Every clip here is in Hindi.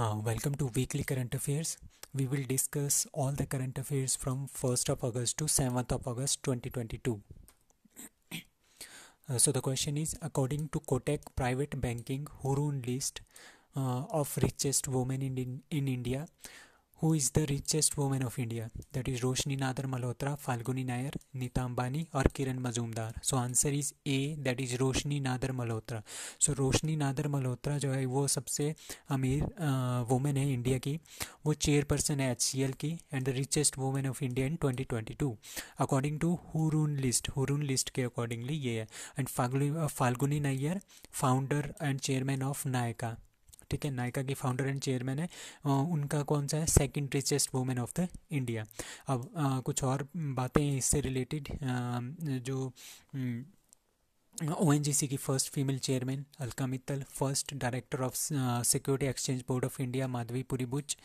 Uh, welcome to weekly current affairs. We will discuss all the current affairs from 1st of August to 7th of August 2022. uh, so the question is according to Kotak private banking Hurun list uh, of richest women in, in, in India who is the richest women of India that is Roshni Nadar Malhotra Falguni Nayar Nita Ambani और Kiran Mazumdar so answer is A that is Roshni Nadar Malhotra so Roshni Nadar Malhotra जो है वो सबसे अमीर वुमेन है इंडिया की वो चेयरपर्सन है एच सी एल की and the richest women of India in twenty twenty two according to Hurun list Hurun list के अकॉर्डिंगली ये है and Falguni Nayar founder and chairman of Nykaa ठीक है नायका के फाउंडर एंड चेयरमैन है उनका कौन सा है second richest women of the India अब कुछ और बातें इससे रिलेटेड जो ओ की first female chairman Alka Mittal first director of security exchange board of India Madhabi Puri Buch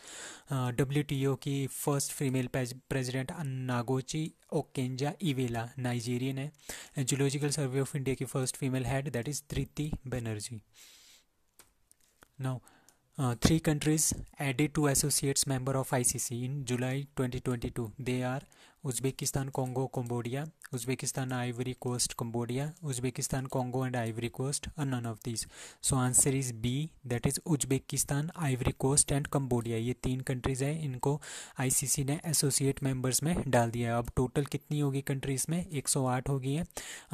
W की first female president Ngozi Okonjo Iweala Nigerian है जूलॉजिकल सर्वे ऑफ इंडिया की first female head that is Dhriti Banerjee Now, uh, three countries added to associates member of ICC in July 2022. They are Uzbekistan Congo Cambodia Uzbekistan Ivory Coast Cambodia Uzbekistan Congo and Ivory Coast are none of this so answer is B that is Uzbekistan Ivory Coast and Cambodia. ये तीन कंट्रीज हैं इनको आईसीसी ने एसोसिएट मेंबर्स में डाल दिया है अब टोटल कितनी होगी कंट्रीज में 108 होगी है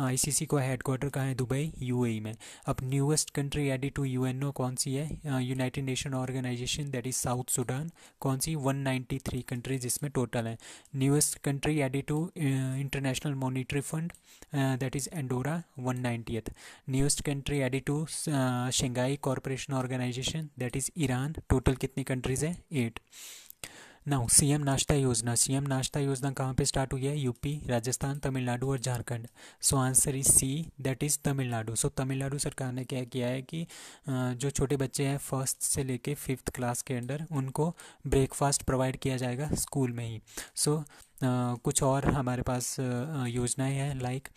आईसीसी को हेडक्वार्टर कहाँ है दुबई यूएई e में अब न्यूएस्ट कंट्री एडी टू ओ कौन सी है United Nation Organization that is South Sudan कौन सी थ्री कंट्रीज इसमें टोटल है newest country country added to International monetary Fund that is Andorra one ninetieth newest country added to Shanghai Corporation Organization that is Iran total कितनी कंट्रीज़ है एट नाउ सी एम नाश्ता योजना सीएम नाश्ता योजना कहाँ पर स्टार्ट हुई है यूपी राजस्थान तमिलनाडु और Jharkhand so answer is C that is Tamil Nadu so Tamil Nadu सरकार ने क्या किया है कि uh, जो छोटे बच्चे हैं फर्स्ट से लेके फिफ्थ क्लास के अंडर उनको ब्रेकफास्ट प्रोवाइड किया जाएगा स्कूल में ही सो कुछ और हमारे पास योजनाएं हैं लाइक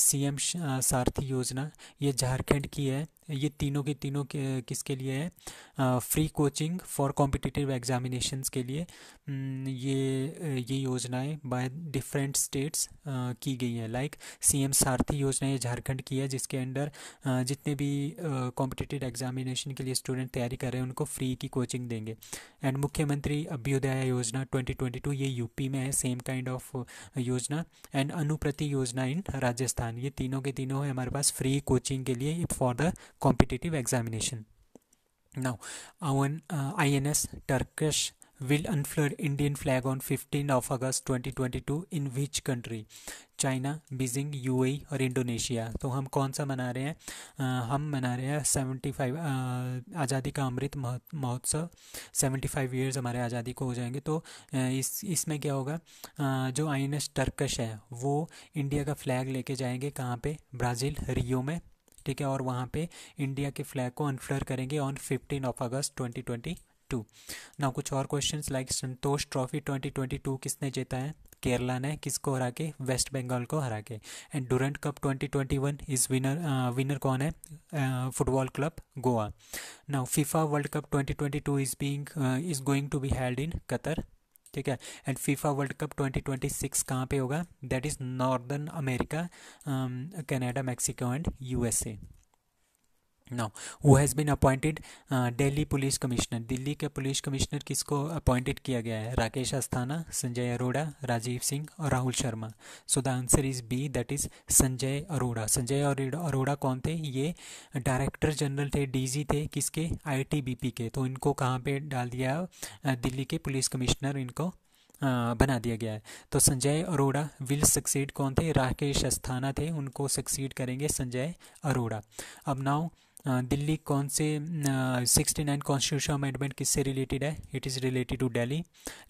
सीएम सारथी योजना ये झारखंड की है ये तीनों के तीनों के किसके लिए है free coaching for competitive examinations के लिए ये ये योजनाएं बाय डिफरेंट स्टेट्स की गई है लाइक सीएम सारथी योजना ये झारखंड की है जिसके अंडर जितने भी कॉम्पिटिटिव एग्जामिनेशन के लिए स्टूडेंट तैयारी कर रहे हैं उनको फ्री की कोचिंग देंगे एंड मुख्यमंत्री अभ्युदय योजना ट्वेंटी ये यूपी में है सेम सेम काइंड ऑफ योजना एंड अनुप्रति योजना इन राजस्थान ये तीनों के तीनों है हमारे पास फ्री कोचिंग के लिए for the competitive examination now I N S Tarkash will unfurl Indian flag on 15 of August 2022 in which country China Beijing UAE और इंडोनेशिया तो हम कौन सा मना रहे हैं आ, हम मना रहे हैं सेवेंटी फाइव आज़ादी का अमृत महोत्सव सेवेंटी फाइव ईयर्स हमारे आज़ादी को हो जाएंगे तो इस इसमें क्या होगा आ, जो आई एन एस टर्कश है वो इंडिया का फ्लैग लेके जाएंगे कहाँ पे ब्राज़ील रियो में ठीक है और वहाँ पे इंडिया के फ्लैग को अनफ्लर करेंगे on fifteen of August twenty twenty two ना कुछ और question like Santosh trophy twenty twenty two किसने जीता है केरला ने किसको हरा के वेस्ट बंगाल को हरा के and Durand cup 2021 is winner winner कौन है football club Goa now FIFA world cup 2022 is being is going to be held in Qatar ठीक है एंड फीफा वर्ल्ड कप 2026 कहाँ पर होगा that is northern America Canada Mexico and U S A now who has been appointed Delhi police commissioner Delhi के पुलिस कमिश्नर किसको अपॉइंटेड किया गया है राकेश अस्थाना संजय अरोड़ा राजीव सिंह और Rahul Sharma so the answer is B that is Sanjay Arora Sanjay Arora कौन थे ये डायरेक्टर जनरल थे डीजी थे किसके आईटीबीपी के तो इनको कहाँ पे डाल दिया uh, दिल्ली के पुलिस कमिश्नर इनको uh, बना दिया गया है तो संजय अरोड़ा विल सक्सीड कौन थे राकेश अस्थाना थे उनको सक्सीड करेंगे संजय अरोड़ा अब नाउ दिल्ली कौन से सिक्सटी नाइन कॉन्स्टिट्यूशन अमेंडमेंट किससे रिलेटेड है it is related to Delhi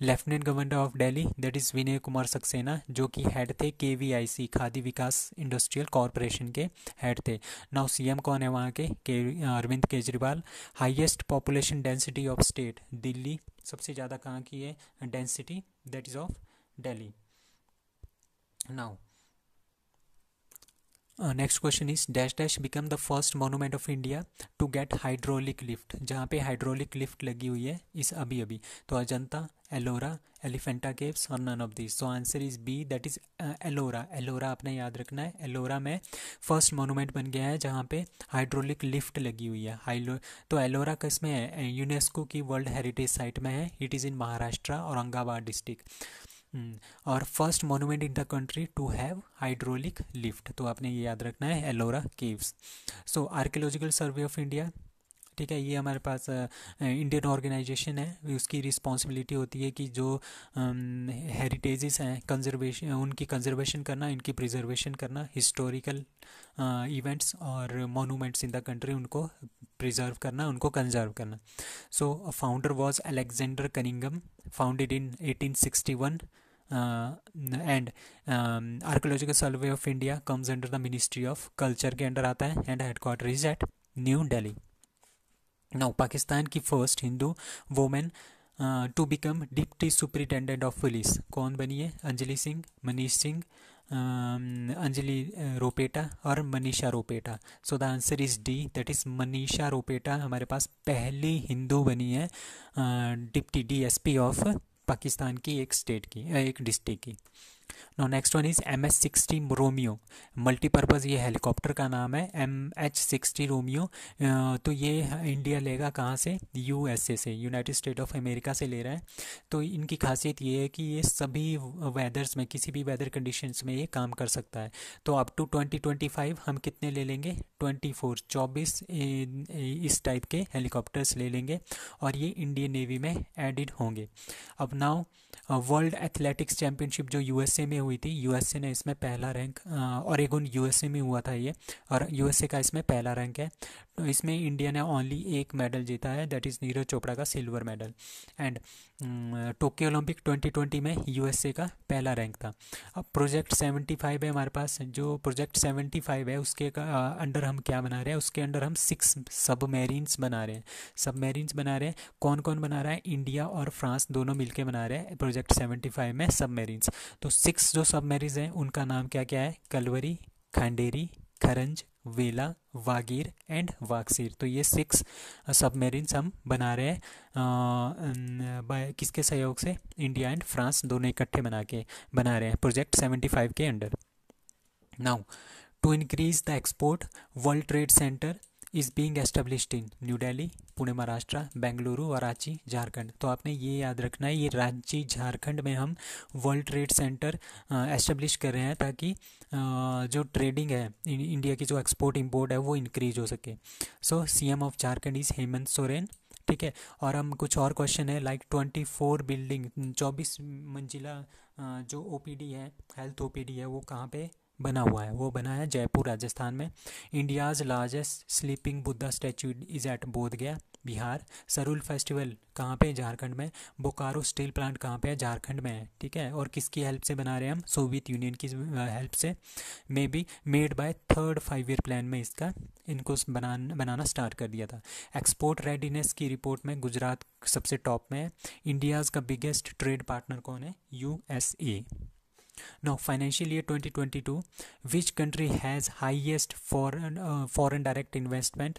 lieutenant governor of Delhi that is Vinay Kumar Saxena जो कि हेड थे K V I C Khadi Vikas industrial corporation के हेड थे नाउ सी एम कौन है वहाँ के के Arvind Kejriwal highest population density of state Delhi सबसे ज़्यादा कहाँ की है density that is of Delhi now next question is dash dash become the first monument of India to get hydraulic lift जहाँ पे हाइड्रोलिक लिफ्ट लगी हुई है इस अभी अभी तो अजंता एलोरा एलिफेंटा केव्स और none of this so answer is B that is Ellora Ellora आपने याद रखना है एलोरा में फर्स्ट मोनूमेंट बन गया है जहाँ पे हाइड्रोलिक लिफ्ट लगी हुई है हाइलो तो एलोरा किस में है यूनेस्को की वर्ल्ड हेरिटेज साइट में है it is in Maharashtra Aurangabad district hmm, और first monument in the country to have hydraulic lift तो आपने ये याद रखना है Ellora caves so archaeological survey of India ठीक है ये हमारे पास इंडियन ऑर्गेनाइजेशन है उसकी रिस्पॉन्सिबिलिटी होती है कि जो हेरिटेजेस हैं कंजर्वेशन उनकी कंजर्वेशन करना इनकी प्रिजर्वेशन करना हिस्टोरिकल इवेंट्स और मोनूमेंट्स इन द कंट्री उनको प्रिजर्व करना उनको कंजर्व करना so founder was Alexander Cunningham founded in eighteen sixty one and archaeological survey of India comes under the ministry of culture के अंडर आता है and headquarter is at new Delhi now Pakistan की first Hindu women to become deputy superintendent of police कौन बनी है अंजलि सिंह मनीष सिंह um, अंजलि uh, रोपेटा और Manisha Ropeta so the answer is D that is Manisha Ropeta हमारे पास पहली हिंदू बनी है deputy D S P of Pakistan की एक स्टेट की एक डिस्ट्रिक्ट की no next one is M H sixty Romeo multipurpose ये हेलीकॉप्टर का नाम है एम एच सिक्सटी रोमियो तो ये इंडिया लेगा कहाँ से यू एस ए से यूनाइटेड स्टेट ऑफ अमेरिका से ले रहा है तो इनकी खासियत ये है कि ये सभी वेदर्स में किसी भी वेदर कंडीशन में ये काम कर सकता है तो up to twenty twenty five हम कितने ले लेंगे ट्वेंटी फोर चौबीस इस टाइप के हेलीकॉप्टर्स ले लेंगे और ये इंडियन नेवी में एडिड होंगे अब नाउ वर्ल्ड एथलेटिक्स चैंपियनशिप जो यूएसए में हुई थी यूएसए ने इसमें पहला रैंक और एक यूएसए में हुआ था ये और यूएसए का इसमें पहला रैंक है तो इसमें इंडिया ने ओनली एक मेडल जीता है दैट इज़ नीरज चोपड़ा का silver medal and Tokyo Olympic 2020 में यूएसए का पहला रैंक था अब प्रोजेक्ट 75 है हमारे पास जो प्रोजेक्ट 75 है उसके का अंडर हम क्या बना रहे हैं उसके अंडर हम सिक्स मेरीन्स बना रहे हैं मेरीन्स बना रहे हैं कौन कौन बना रहा है इंडिया और फ्रांस दोनों मिल बना रहे हैं प्रोजेक्ट सेवेंटी में सब तो सिक्स जो सब हैं उनका नाम क्या क्या है कलवरी खंडेरी खरंज वेला वागीर एंड वाक्सीर तो ये सिक्स सबमेरिन्स हम बना रहे हैं बाय किसके सहयोग से इंडिया एंड फ्रांस दोनों इकट्ठे बना के बना रहे हैं प्रोजेक्ट सेवेंटी फाइव के under now to increase the export world trade center is being established in new Delhi Pune Maharashtra Bengaluru और रांची झारखंड तो आपने ये याद रखना है ये रांची झारखंड में हम वर्ल्ड ट्रेड सेंटर एस्टेब्लिश कर रहे हैं ताकि जो ट्रेडिंग है इंडिया की जो एक्सपोर्ट इम्पोर्ट है वो इंक्रीज हो सके so C M of Jharkhand is Hemant Soren ठीक है और हम कुछ और क्वेश्चन है लाइक ट्वेंटी फोर बिल्डिंग चौबीस मंजिला जो ओ है हेल्थ ओ है वो कहाँ पे बना हुआ है वो बना है जयपुर राजस्थान में India's largest sleeping Buddha statue is at Bodh Gaya Bihar सरुल festival कहाँ पे झारखंड में बोकारो स्टील प्लांट कहाँ पे है झारखंड में है ठीक है और किसकी हेल्प से बना रहे हैं हम सोवियत यूनियन की हेल्प से may be made by third five year plan में इसका इनको बनान बनाना स्टार्ट कर दिया था एक्सपोर्ट रेडीनेस की रिपोर्ट में गुजरात सबसे टॉप में है इंडियाज़ का बिगेस्ट ट्रेड पार्टनर कौन है you now financial year 2022 which country has highest foreign uh, foreign direct investment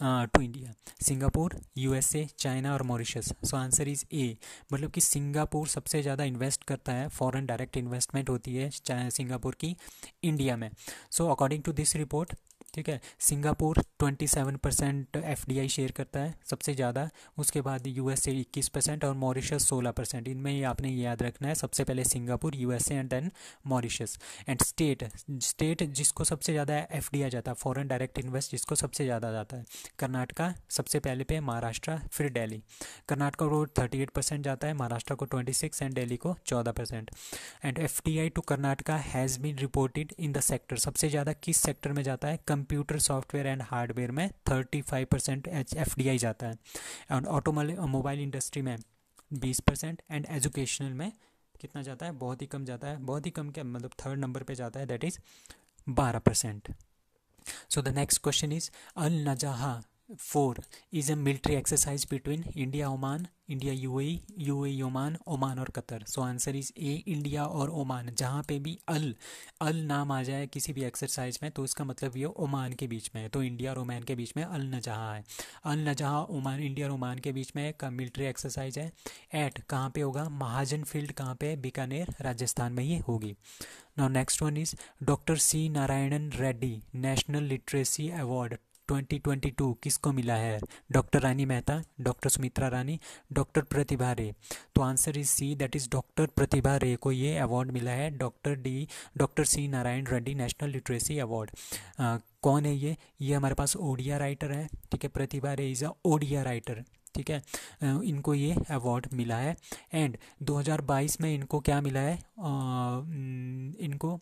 uh, to India Singapore USA China और Mauritius so answer is A मतलब कि सिंगापुर सबसे ज़्यादा इन्वेस्ट करता है फॉरेन डायरेक्ट इन्वेस्टमेंट होती है सिंगापुर की इंडिया में so according to this report ठीक है सिंगापुर 27 परसेंट एफ शेयर करता है सबसे ज़्यादा उसके बाद यूएसए 21 परसेंट और मॉरिशस 16 परसेंट इनमें ये आपने याद रखना है सबसे पहले Singapore USA and then Mauritius and state state जिसको सबसे ज़्यादा एफ डी जाता है फॉरेन डायरेक्ट इन्वेस्ट जिसको सबसे ज़्यादा जाता है कर्नाटका सबसे पहले पे महाराष्ट्र फिर डेली कर्नाटका को थर्टी जाता है महाराष्ट्र को ट्वेंटी एंड डेली को चौदह and F to Karnataka has been reported in the sector सबसे ज़्यादा किस सेक्टर में जाता है come computer software and hardware में thirty five percent F D I जाता है एंड ऑटोमोल मोबाइल इंडस्ट्री में बीस परसेंट एंड एजुकेशनल में कितना जाता है बहुत ही कम जाता है बहुत ही कम क्या मतलब थर्ड नंबर पर जाता है दैट इज़ बारह percent so the next question is Al Najah four is a military exercise between India Oman India UAE UAE Oman Oman और Qatar so answer is A India और ओमान जहाँ पे भी अल अल नाम आ जाए किसी भी एक्सरसाइज में तो इसका मतलब ये ओमान के बीच में है तो इंडिया और ओमान के बीच में अल नजहाँ है अल नजहाँ ओमान इंडिया और ओमान के बीच में का मिलिट्री एक्सरसाइज है एट कहाँ पे होगा महाजन फील्ड कहाँ पे बीकानेर राजस्थान में ये होगी now next one is doctor C Narayanan Reddy national literacy award 2022 किसको मिला है doctor Rani Mehta doctor Sumitra Rani doctor Pratibha Ray तो answer is C that is doctor Pratibha Ray को ये अवार्ड मिला है doctor D doctor C Narayan Reddy national literacy award कौन है ये ये हमारे पास ओडिया राइटर है ठीक है प्रतिभा रे इज़ अ ओडिया राइटर ठीक है इनको ये अवार्ड मिला है एंड 2022 में इनको क्या मिला है आ, इनको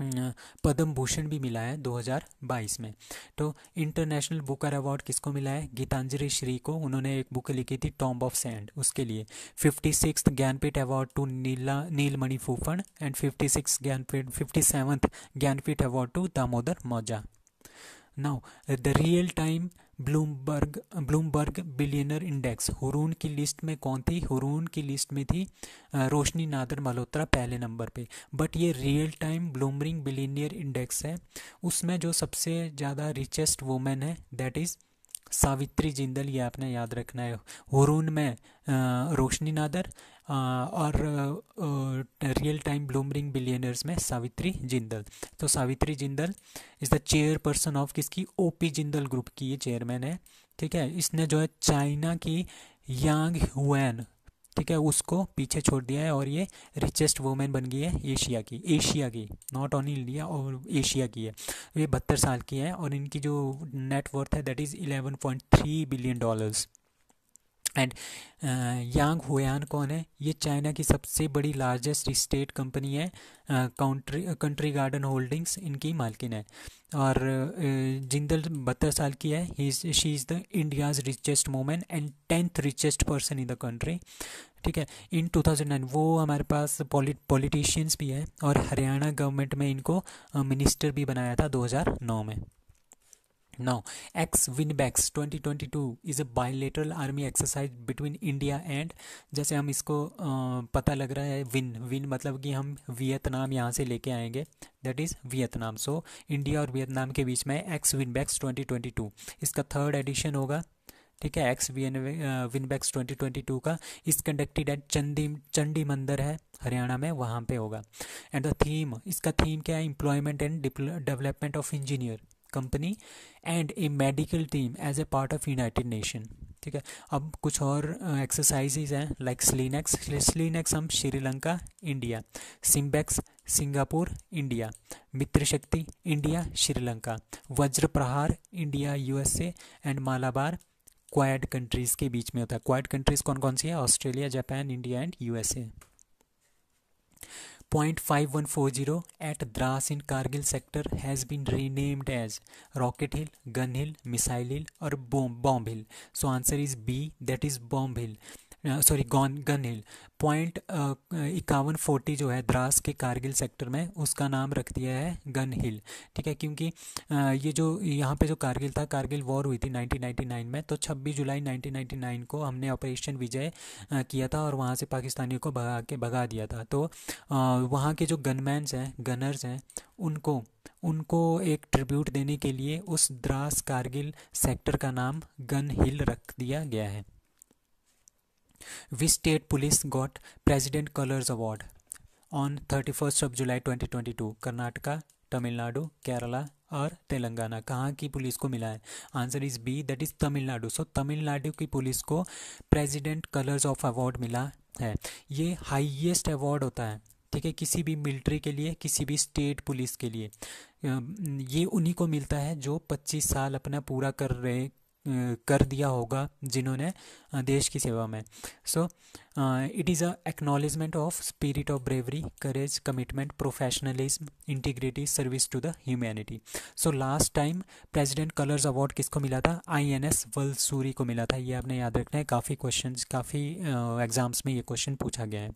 पद्म भूषण भी मिला है 2022 में तो इंटरनेशनल बुकर अवार्ड किसको मिला है गीतांजलि श्री को उन्होंने एक बुक लिखी थी टॉम्ब ऑफ सैंड उसके लिए fifty six Jnanpith award to Nila Nilmani Phukan and fifty six Jnanpith fifty seventh Jnanpith award to Damodar Mauzo now the real time Bloomberg Bloomberg billionaire index Hurun की लिस्ट में कौन थी हुरून की लिस्ट में थी रोशनी नादर मल्होत्रा पहले नंबर पे बट ये real time Bloomberg billionaire index है उसमें जो सबसे ज़्यादा रिचेस्ट वुमेन है दैट इज़ सावित्री जिंदल ये आपने याद रखना है हुरून में रोशनी नादर और रियल टाइम ब्लूमरिंग बिलियनर्स में सावित्री जिंदल तो Savitri Jindal is the chairperson of किसकी ओ पी जिंदल ग्रुप की ये चेयरमैन है ठीक है इसने जो है चाइना की यांग हुएन ठीक है उसको पीछे छोड़ दिया है और ये रिचेस्ट वुमेन बन गई है एशिया की एशिया की नॉट ऑन इंडिया और एशिया की है ये बहत्तर साल की है और इनकी जो नेटवर्थ है that is eleven point three billion dollars and Yang Huiyan कौन है ये चाइना की सबसे बड़ी लार्जेस्ट स्टेट कंपनी है कंट्री कंट्री गार्डन होल्डिंग्स इनकी मालकिन है और uh, जिंदल बहत्तर साल की है he she is the India's richest women and tenth richest person in the country ठीक है इन 2009 वो हमारे पास पॉलिटिशियंस भी है और हरियाणा गवर्नमेंट में इनको मिनिस्टर uh, भी बनाया था 2009 में Now, ex Winbacks 2022 is a bilateral army exercise between India and जैसे हम इसको पता लग रहा है विन विन मतलब कि हम वियतनाम यहाँ से लेके आएंगे that is Vietnam so India और वियतनाम के बीच में एक्स विनबैक्स 2022 इसका थर्ड एडिशन होगा ठीक है ex V Vinbax twenty twenty two का इस कंडक्टेड एट चंदी चंडी मंदिर है हरियाणा में वहाँ पे होगा एंड द थीम इसका थीम क्या है employment and development of engineer company and a medical team as a part of united nation ठीक है अब कुछ और एक्सरसाइजेज हैं लाइक स्लिनेक्स स्लिनेक्स हम Sri Lanka India Simbex Singapore India Mitra Shakti India Sri Lanka Vajra Prahar India USA and Malabar quad countries के बीच में होता है क्वाइड कंट्रीज़ कौन कौन सी है Australia Japan India and USA Point 5140 at Dras in Kargil sector has been renamed as Rocket Hill, Gun Hill, Missile Hill or Bomb, Bomb Hill. So answer is B that is Bomb Hill. Sorry gun gun hill point इक्यावन फोर्टी जो है द्रास के कारगिल सेक्टर में उसका नाम रख दिया है गन हिल ठीक है क्योंकि आ, ये जो यहाँ पे जो कारगिल था कारगिल वॉर हुई थी 1999 में तो 26 जुलाई 1999 को हमने ऑपरेशन विजय किया था और वहाँ से पाकिस्तानियों को भगा के भगा दिया था तो वहाँ के जो गनमैन्स हैं गनर्स हैं उनको उनको एक ट्रिब्यूट देने के लिए उस द्रास कारगिल सेक्टर का नाम गन हिल रख दिया गया है Which state police got President Colors Award on 31st of July 2022? Karnataka, Tamil Nadu Kerala और तेलंगाना कहाँ की पुलिस को मिला है answer is B that is Tamil Nadu so Tamil Nadu की पुलिस को प्रेसिडेंट कलर्स ऑफ अवार्ड मिला है ये हाईएस्ट अवार्ड होता है ठीक है किसी भी मिलिट्री के लिए किसी भी स्टेट पुलिस के लिए ये उन्हीं को मिलता है जो 25 साल अपना पूरा कर रहे कर दिया होगा जिन्होंने देश की सेवा में so it is a acknowledgement of spirit of bravery courage commitment professionalism integrity service to the humanity so last time president colours award किसको मिला था आई एन एस वलसूरी को मिला था ये आपने याद रखना है काफ़ी क्वेश्चन काफ़ी एग्जाम्स में ये क्वेश्चन पूछा गया है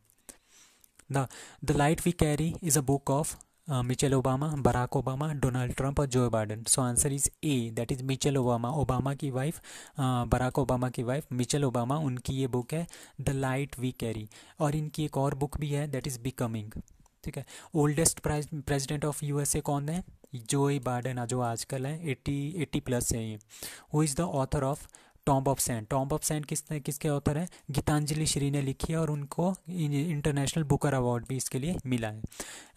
the light we carry is a book of Michelle Obama Barack Obama Donald Trump और Joe Biden so answer is A that is Michelle Obama Obama की वाइफ बराक ओबामा की वाइफ मिचेल ओबामा उनकी ये बुक है द लाइट वी कैरी और इनकी एक और बुक भी है दैट इज़ बिकमिंग ठीक है ओल्डेस्ट प्रेजिडेंट ऑफ ए कौन है जो बाइडन जो आजकल है एट्टी एट्टी प्लस है ये who is the author of tomb of sand tomb of sand किस किसके ऑथर हैं गीतांजलि श्री ने लिखी है और उनको इंटरनेशनल बुकर अवार्ड भी इसके लिए मिला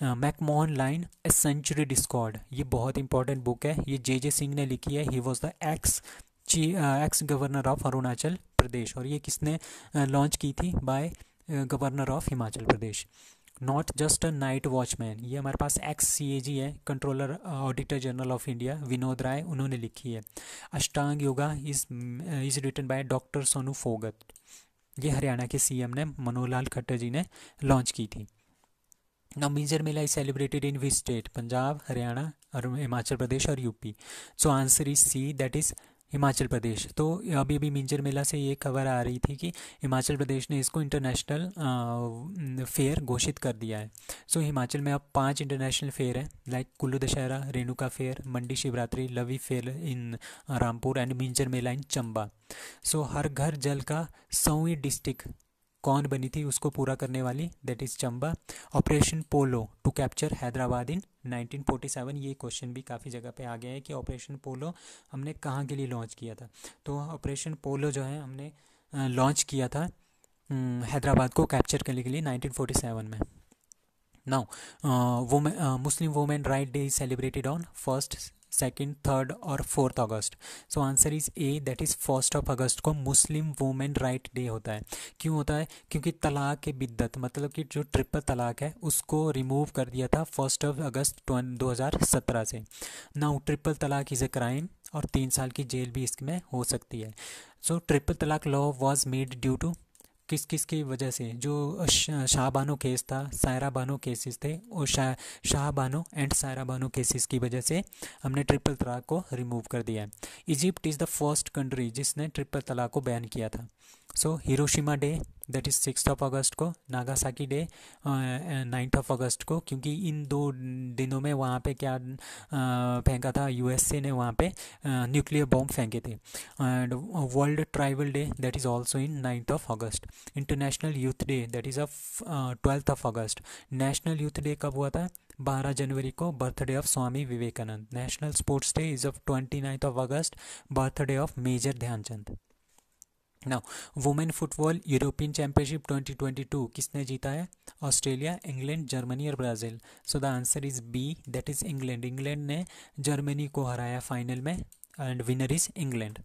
है McMahon line a century discord ये बहुत इंपॉर्टेंट बुक है ये जे जे सिंह ने लिखी है ही वॉज द एक्स ची ex governor of Arunachal Pradesh और ये किसने लॉन्च की थी by governor of Himachal Pradesh not just a night watchman ये हमारे पास एक्स सी ए जी है controller auditor general of India Vinod Rai उन्होंने लिखी है Ashtanga yoga is is written by doctor Sonu Phogat ये हरियाणा के सीएम ने मनोहर खट्टर जी ने लॉन्च की थी Now, Minjar Mela is celebrated in which state Punjab Haryana और हिमाचल प्रदेश और UP so answer is C that is Himachal Pradesh तो अभी अभी मिंजर मेला से ये खबर आ रही थी कि हिमाचल प्रदेश ने इसको इंटरनेशनल फेयर घोषित कर दिया है सो so, हिमाचल में अब पांच इंटरनेशनल फेयर हैं like Kullu Dussehra Renuka fair Mandi Shivratri Lavi fair in Rampur and Minjar Mela in Chamba so so, Har Ghar Jal का सौवीं डिस्ट्रिक्ट कौन बनी थी उसको पूरा करने वाली that is Chamba operation polo to capture Hyderabad in 1947 ये क्वेश्चन भी काफ़ी जगह पे आ गया है कि ऑपरेशन पोलो हमने कहाँ के लिए लॉन्च किया था तो ऑपरेशन पोलो जो है हमने लॉन्च किया था हैदराबाद को कैप्चर करने के लिए 1947 में now Muslim women right day celebrated on first second third और fourth August so answer is A that is first of August को मुस्लिम वुमेन राइट डे होता है क्यों होता है क्योंकि तलाक बिद्दत मतलब कि जो ट्रिपल तलाक है उसको रिमूव कर दिया था फर्स्ट ऑफ अगस्त दो हज़ार सत्रह से now triple talaq is a crime और तीन साल की जेल भी इसमें हो सकती है so triple talaq law was made due to किस किस की वजह से जो शाह बानो केस था सायरा बानो केसेस थे और शाह शाह बानो एंड सायरा बानो केसेस की वजह से हमने ट्रिपल तलाक को रिमूव कर दिया Egypt is the first country जिसने ट्रिपल तलाक को बैन किया था so Hiroshima day that is six of August को Nagasaki day ninth of August को क्योंकि इन दो दिनों में वहाँ पे क्या uh, फेंका था यूएसए ने वहाँ पे न्यूक्लियर uh, बॉम्ब फेंके थे and world tribal day that is also in ninth of August international youth day that is of twelfth of August national youth day कब हुआ था बारह जनवरी को birthday of Swami Vivekananda national sports day is of twenty ninth of August birthday of major Dhyanchand now women football European championship 2022 किसने जीता है ऑस्ट्रेलिया इंग्लैंड जर्मनी और Brazil so the answer is B that is England England ने जर्मनी को हराया फाइनल में and winner is England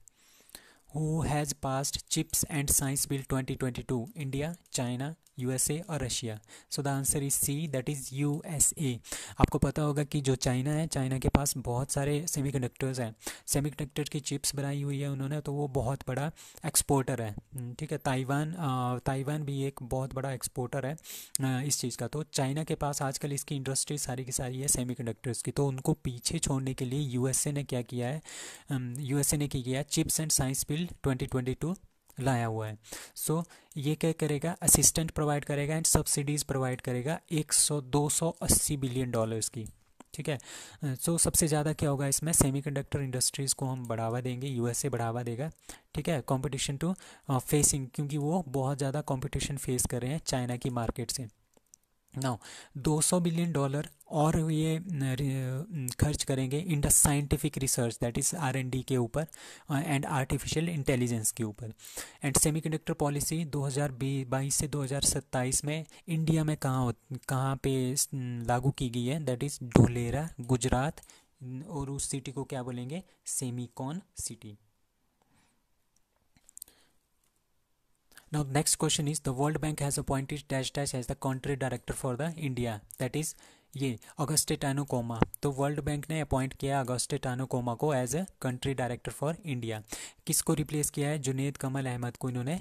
who has passed chips and science bill 2022 India China USA और Russia so the answer is C that is A आपको पता होगा कि जो चाइना है चाइना के पास बहुत सारे सेमी कंडक्टर्स हैं सेमी कंडक्टर की चिप्स बनाई हुई है उन्होंने तो वो बहुत बड़ा एक्सपोर्टर है हम्म, ठीक है ताइवान ताइवान भी एक बहुत बड़ा एक्सपोर्टर है इस चीज़ का तो चाइना के पास आजकल इसकी इंडस्ट्री सारी की सारी है सेमी की तो उनको पीछे छोड़ने के लिए ए ने क्या किया है ए ने क्या किया chips and science bill twenty लाया हुआ है सो so, ये क्या करेगा असिस्टेंट प्रोवाइड करेगा एंड सब्सिडीज प्रोवाइड करेगा एक सौ दो सौ अस्सी बिलियन डॉलर्स की ठीक है सो so, सबसे ज़्यादा क्या होगा इसमें सेमीकंडक्टर इंडस्ट्रीज़ को हम बढ़ावा देंगे यूएसए बढ़ावा देगा ठीक है कंपटीशन टू फेसिंग क्योंकि वो बहुत ज़्यादा कंपटीशन फेस कर रहे हैं चाइना की मार्केट से नाउ 200 बिलियन डॉलर और ये खर्च करेंगे in the scientific research that is R and D के ऊपर एंड आर्टिफिशियल इंटेलिजेंस के ऊपर एंड सेमीकंडक्टर पॉलिसी 2022 से 2027 में इंडिया में कहाँ कहाँ पे लागू की गई है दैट इज़ ढोलेरा गुजरात और उस सिटी को क्या बोलेंगे semicon city Now next question is the World Bank has appointed dash dash as the country director for the India that is ये अगस्टेटानो कोमा तो वर्ल्ड बैंक ने अपॉइंट किया अगस्टेटानो कोमा को as a country director for India किसको रिप्लेस किया है जुनेद कमल अहमद को इन्होंने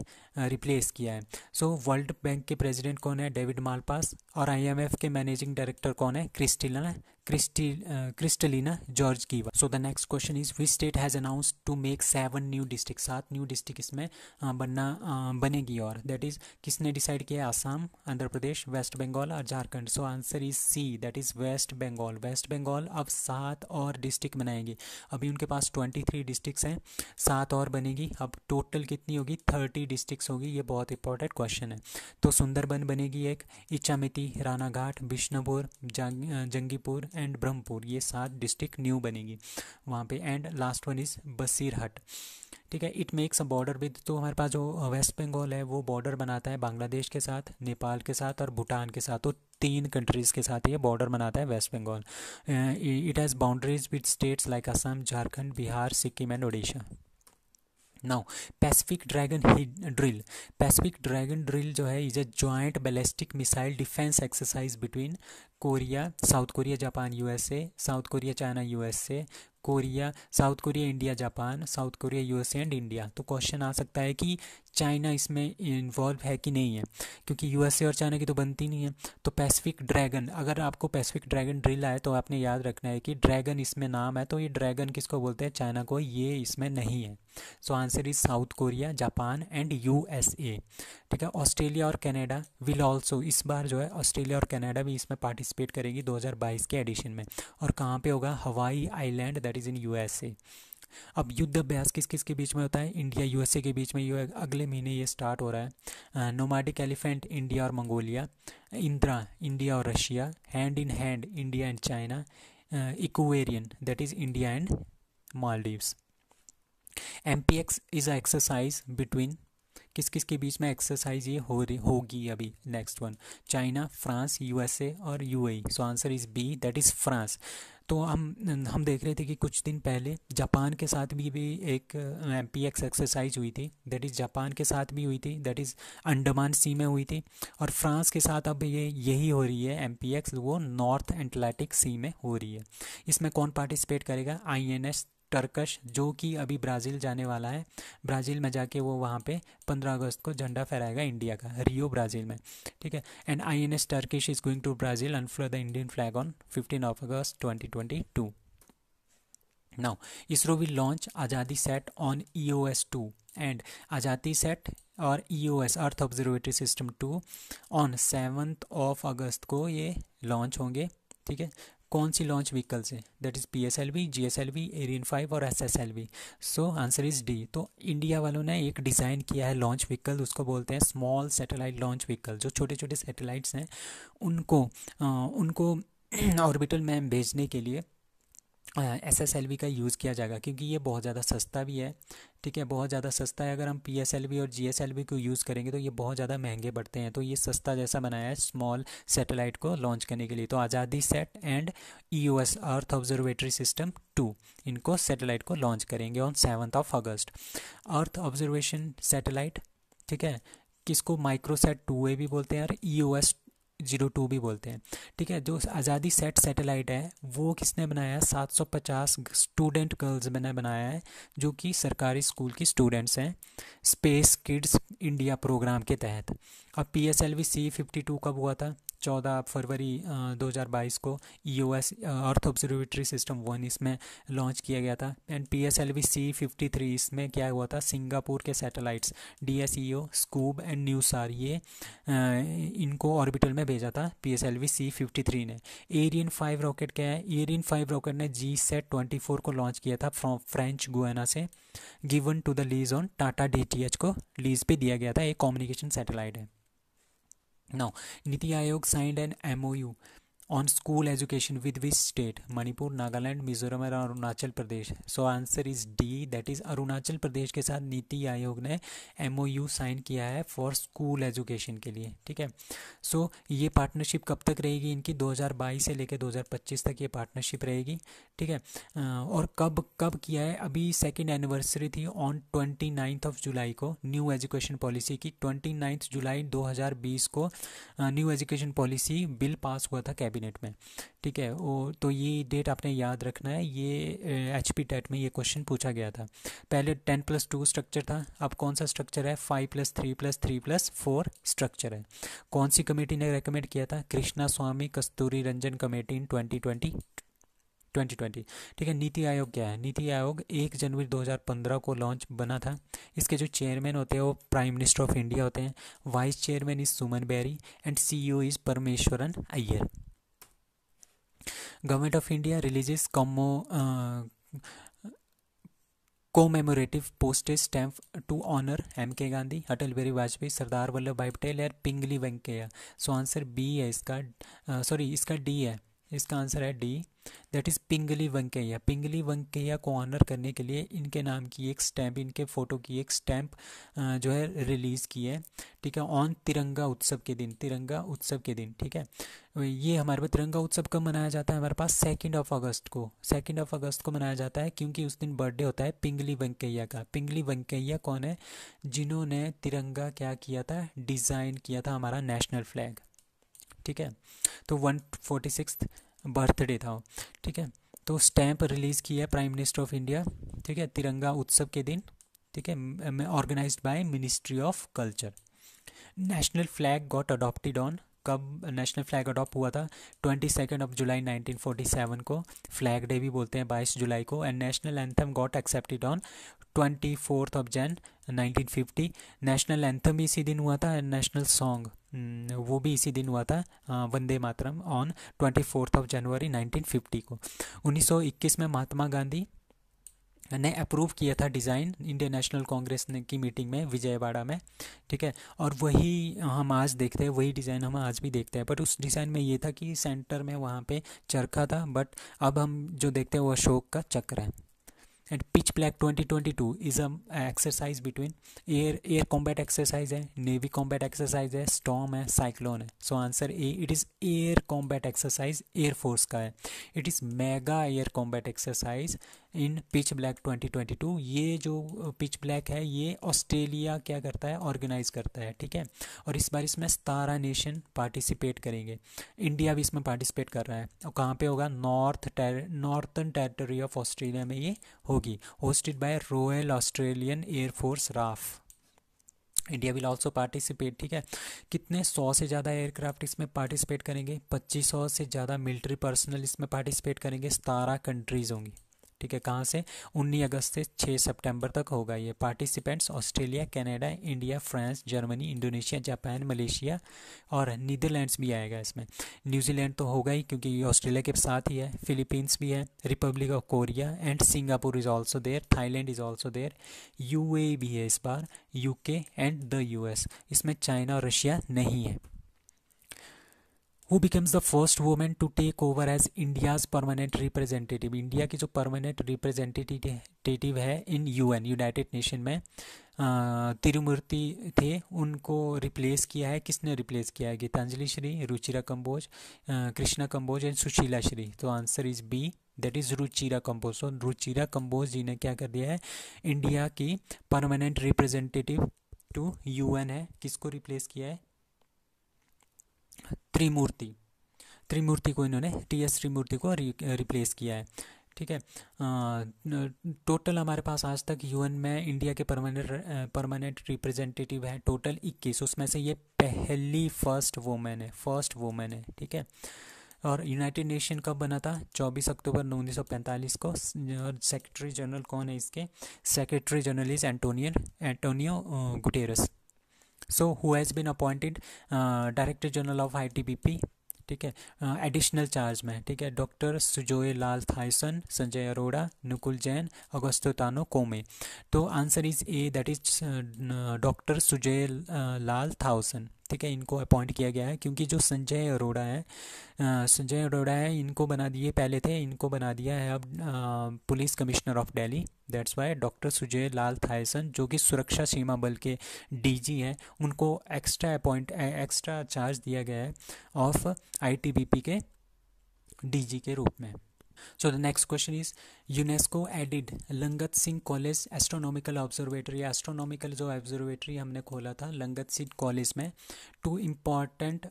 रिप्लेस किया है सो वर्ल्ड बैंक के प्रेसिडेंट कौन है डेविड मालपास और आईएमएफ के मैनेजिंग डायरेक्टर कौन है Cristina Kristalina George uh, Kristalina so the next question is which state has announce to make seven new district सात न्यू डिस्ट्रिक्ट इसमें uh, बनना uh, बनेगी और दैट इज किसने डिसाइड किया आसाम आंध्र प्रदेश वेस्ट बंगाल और Jharkhand so answer is C that is West Bengal West Bengal अब सात और डिस्ट्रिक्ट बनाएगी अभी उनके पास ट्वेंटी थ्री डिस्ट्रिक्ट हैं सात और बनेगी अब टोटल कितनी होगी थर्टी डिस्ट्रिक्ट होगी ये बहुत इंपॉर्टेंट क्वेश्चन है तो सुंदरबन बनेगी एक इचामिति रानाघाट बिश्नपुर जंगीपुर एंड ब्रह्मपुर ये सात डिस्ट्रिक्ट न्यू बनेगी वहाँ पे and last one is Basirhat ठीक है it makes a border with तो हमारे पास जो वेस्ट uh, बंगाल है वो बॉर्डर बनाता है बांग्लादेश के साथ नेपाल के साथ और भूटान के साथ तो तीन कंट्रीज़ के साथ ये बॉर्डर बनाता है West Bengal it has boundaries with states like Assam Jharkhand Bihar Sikkim and Orissa now Pacific dragon drill Pacific dragon drill जो है is a joint ballistic missile defence exercise between Korea South Korea Japan USA South Korea China USA Korea South Korea India Japan South Korea USA and India तो क्वेश्चन आ सकता है कि चाइना इसमें इन्वॉल्व है कि नहीं है क्योंकि यूएसए और चाइना की तो बनती नहीं है तो पैसिफिक ड्रैगन अगर आपको पैसिफिक ड्रैगन ड्रिल आए तो आपने याद रखना है कि ड्रैगन इसमें नाम है तो ये ड्रैगन किसको बोलते हैं चाइना को ये इसमें नहीं है so answer is South Korea Japan and A ठीक है ऑस्ट्रेलिया और कैनेडा विल ऑल्सो इस बार जो है ऑस्ट्रेलिया और कैनेडा भी इसमें पार्टिसिपेट करेगी बाईस के एडिशन में और कहाँ पर होगा Hawaii island that is in USA अब युद्ध अभ्यास किस किस के बीच में होता है इंडिया यूएसए के बीच में ये अगले महीने ये स्टार्ट हो रहा है नोमाडिक एलिफेंट इंडिया और मंगोलिया इंद्रा इंडिया और Russia hand in hand India and China Ekuverin that is India and Maldives M P X is a exercise between किस किस के बीच में एक्सरसाइज ये हो रही होगी अभी next one China France USA और UAE so answer is B that is France तो हम हम देख रहे थे कि कुछ दिन पहले जापान के साथ भी भी एक एम पी एक्स एक्सरसाइज हुई थी दैट इज़ जापान के साथ भी हुई थी दैट इज़ अंडमान सी में हुई थी और फ्रांस के साथ अब ये यही हो रही है एम पी एक्स वो नॉर्थ एटलांटिक सी में हो रही है इसमें कौन पार्टिसिपेट करेगा आई एन एस टर्कश जो कि अभी ब्राज़ील जाने वाला है ब्राज़ील में जाके वो वहाँ पे 15 अगस्त को झंडा फहराएगा इंडिया का रियो ब्राज़ील में ठीक है and I N S Tarkash is going to Brazil and flow the Indian flag on fifteen of August twenty twenty two will launch Azadi sat on E O S two and Azadi sat और S earth observatory system two on seventh of August को ये लॉन्च होंगे ठीक है कौन सी लॉन्च व्हीकल से that is P S L V G S L V Ariane five और S S L V so answer is D तो इंडिया वालों ने एक डिज़ाइन किया है लॉन्च व्हीकल उसको बोलते हैं स्मॉल सैटेलाइट लॉन्च व्हीकल जो छोटे छोटे सैटेलाइट्स हैं उनको आ, उनको ऑर्बिटल में भेजने के लिए एस एस एल वी का यूज़ किया जाएगा क्योंकि ये बहुत ज़्यादा सस्ता भी है ठीक है बहुत ज़्यादा सस्ता है अगर हम पी एस एल वी और जी एस एल वी को यूज़ करेंगे तो ये बहुत ज़्यादा महंगे बढ़ते हैं तो ये सस्ता जैसा बनाया है स्मॉल सेटेलाइट को लॉन्च करने के लिए तो Azadi sat and E O S earth observatory system two इनको सेटेलाइट को लॉन्च करेंगे on seven of August earth observation satellite ठीक है किसको माइक्रोसेट टू ए भी बोलते हैं और E O S zero two भी बोलते हैं ठीक है जो आज़ादी सेट सैटेलाइट है वो किसने बनाया सात सौ पचास स्टूडेंट गर्ल्स ने बनाया है जो कि सरकारी स्कूल की स्टूडेंट्स हैं स्पेस किड्स इंडिया प्रोग्राम के तहत अब P S L V C fifty two कब हुआ था 14 फरवरी 2022 को E O S earth observatory system one इसमें लॉन्च किया गया था and P S L V C fifty three इसमें क्या हुआ था सिंगापुर के satellites D S E O Scoob and NeuSAR ये इनको ऑर्बिटल में भेजा था P S L V C fifty three ने एरियन फाइव रॉकेट क्या है एरियन फाइव रॉकेट ने जी सेट ट्वेंटी फोर को लॉन्च किया था फ्रॉम फ्रेंच गुएना से given to the lease on Tata D T H को लीज पे दिया गया था एक कॉम्युनिकेशन सैटेलाइट है Now, Niti Aayog signed an MOU on school education with which state Manipur Nagaland Mizoram और Arunachal Pradesh so answer is D that is Arunachal Pradesh के साथ नीति आयोग ने एम ओ यू साइन किया है फॉर स्कूल एजुकेशन के लिए ठीक है सो ये पार्टनरशिप कब तक रहेगी इनकी दो हज़ार बाईस से लेकर दो हज़ार पच्चीस तक ये पार्टनरशिप रहेगी ठीक है और कब कब किया है अभी सेकेंड एनिवर्सरी थी on twenty ninth of July को न्यू एजुकेशन पॉलिसी की ट्वेंटी नाइन्थ जुलाई दो हज़ार बीस को new education policy bill pass हुआ था कैबिनेट कैबिनेट में ठीक है वो तो ये डेट आपने याद रखना है ये एच पी टेट में ये क्वेश्चन पूछा गया था पहले टेन प्लस टू स्ट्रक्चर था अब कौन सा स्ट्रक्चर है five plus three plus three plus four structure है कौन सी कमेटी ने रिकमेंड किया था Krishnaswamy Kasturirangan committee in twenty twenty 2020 ठीक है नीति आयोग क्या है नीति आयोग एक जनवरी 2015 को लॉन्च बना था इसके जो चेयरमैन होते हैं वो प्राइम मिनिस्टर ऑफ इंडिया होते हैं vice chairman is Suman Bery and CEO is Parameswaran Iyer government of India releases commo commemorative postage stamp to honour M K Gandhi Atal Bihari Vajpayee Sardar Vallabh Bhai Patel or Pingali Venkayya so answer B है इसका सॉरी इसका डी है इसका आंसर है D that is Pingali Venkayya Pingali Venkayya को ऑनर करने के लिए इनके नाम की एक स्टैम्प इनके फ़ोटो की एक स्टैम्प जो है रिलीज़ की है ठीक है ऑन तिरंगा उत्सव के दिन तिरंगा उत्सव के दिन ठीक है तो ये हमारे पास तिरंगा उत्सव कब मनाया जाता है हमारे पास सेकेंड ऑफ अगस्त को सेकेंड ऑफ अगस्त को मनाया जाता है क्योंकि उस दिन बर्थडे होता है पिंगली वंकैया का पिंगली वंकैया कौन है जिन्होंने तिरंगा क्या किया था डिज़ाइन किया था हमारा नेशनल फ्लैग ठीक है तो वन फोर्टी सिक्स बर्थडे था ठीक है तो स्टैंप रिलीज़ किया प्राइम मिनिस्टर ऑफ इंडिया ठीक है तिरंगा उत्सव के दिन ठीक है organise by ministry of culture national flag got adopted on कब नेशनल फ्लैग अडॉप्ट हुआ था twenty second of July nineteen forty seven को फ्लैग डे भी बोलते हैं बाईस जुलाई को and national anthem got accepted on twenty fourth of Jan nineteen fifty national anthem भी इसी दिन हुआ था एंड नेशनल सॉन्ग हम्म, वो भी इसी दिन हुआ था Vande Mataram on twenty fourth of January 1950 को 1921 में महात्मा गांधी ने अप्रूव किया था डिज़ाइन इंडियन नेशनल कांग्रेस ने की मीटिंग में विजयवाड़ा में ठीक है और वही हम आज देखते हैं वही डिज़ाइन हम आज भी देखते हैं बट उस डिज़ाइन में ये था कि सेंटर में वहाँ पे चरखा था बट अब हम जो देखते हैं वो अशोक का चक्र है and pitch black 2022 is a exercise between air air combat exercise है नेवी कॉम्बैट एक्सरसाइज है स्टॉम है साइक्लोन है so answer A it is air combat exercise air force का है it is mega air combat exercise in pitch black 2022 ये जो पिच ब्लैक है ये ऑस्ट्रेलिया क्या करता है ऑर्गेनाइज करता है ठीक है और इस बार इसमें सतारा नेशन पार्टिसिपेट करेंगे इंडिया भी इसमें पार्टिसिपेट कर रहा है और कहाँ पे होगा north northern territory of Australia में ये हो होगी hosted by royal Australian air force RAAF India will also participate ठीक है कितने सौ से ज़्यादा एयरक्राफ्ट इसमें पार्टिसिपेट करेंगे पच्चीस सौ से ज़्यादा मिलिट्री पर्सनल इसमें पार्टिसिपेट करेंगे सतारह कंट्रीज़ होंगी ठीक है कहाँ से 19 अगस्त से 6 सितंबर तक होगा ये participants Australia Canada India France Germany Indonesia Japan Malaysia और नीदरलैंड्स भी आएगा इसमें न्यूजीलैंड तो होगा ही क्योंकि ये ऑस्ट्रेलिया के साथ ही है फिलीपींस भी है republic of Korea and Singapore is also there Thailand is also there U भी है इस बार यू एंड द यू इसमें चाइना और रशिया नहीं है who becomes the first women to take over as India's permanent representative India की जो परमानेंट रिप्रेजेंटेटिव है in U N united nation में तिरुमूर्ति थे उनको रिप्लेस किया है किसने रिप्लेस किया है गीतांजलि श्री रुचिरा कम्बोज कृष्णा कम्बोज एंड सुशीला श्री तो answer is B that is Ruchira Kamboj so Ruchira Kamboj ji ने क्या कर दिया है इंडिया की permanent representative to U N है किसको रिप्लेस किया है त्रिमूर्ति त्रिमूर्ति को इन्होंने टी एस त्रिमूर्ति को रि, रिप्लेस किया है ठीक है टोटल हमारे पास आज तक यूएन में इंडिया के परमानेंट परमानेंट रिप्रेजेंटेटिव हैं टोटल इक्कीस उसमें से ये पहली फर्स्ट वोमेन है फर्स्ट वोमेन है ठीक है और यूनाइटेड नेशन कब बना था 24 अक्टूबर 1945 को और सेक्रेटरी जनरल कौन है इसके secretary general is Antonian Antonio Guterres so who has been appointed director general of P ठीक है एडिशनल uh, चार्ज में ठीक है doctor Sujoy Lal Thaosen Sanjay Arora Nukul Jain Augusto Tano Kouame तो answer is A that is doctor Sujoy Lal Thaosen ठीक है इनको अपॉइंट किया गया है क्योंकि जो संजय अरोड़ा है संजय अरोड़ा है इनको बना दिए पहले थे इनको बना दिया है अब police commissioner of Delhi that's why doctor Sujoy Lal Thaosen जो कि सुरक्षा सीमा बल के डीजी हैं उनको एक्स्ट्रा अपॉइंट एक्स्ट्रा चार्ज दिया गया है ऑफ आईटीबीपी के डीजी के रूप में so the next question is UNESCO added Langat Singh college astronomical observatory astronomical जो ऑब्जर्वेटरी हमने खोला था लंगत सिंह कॉलेज में टू इम्पॉर्टेंट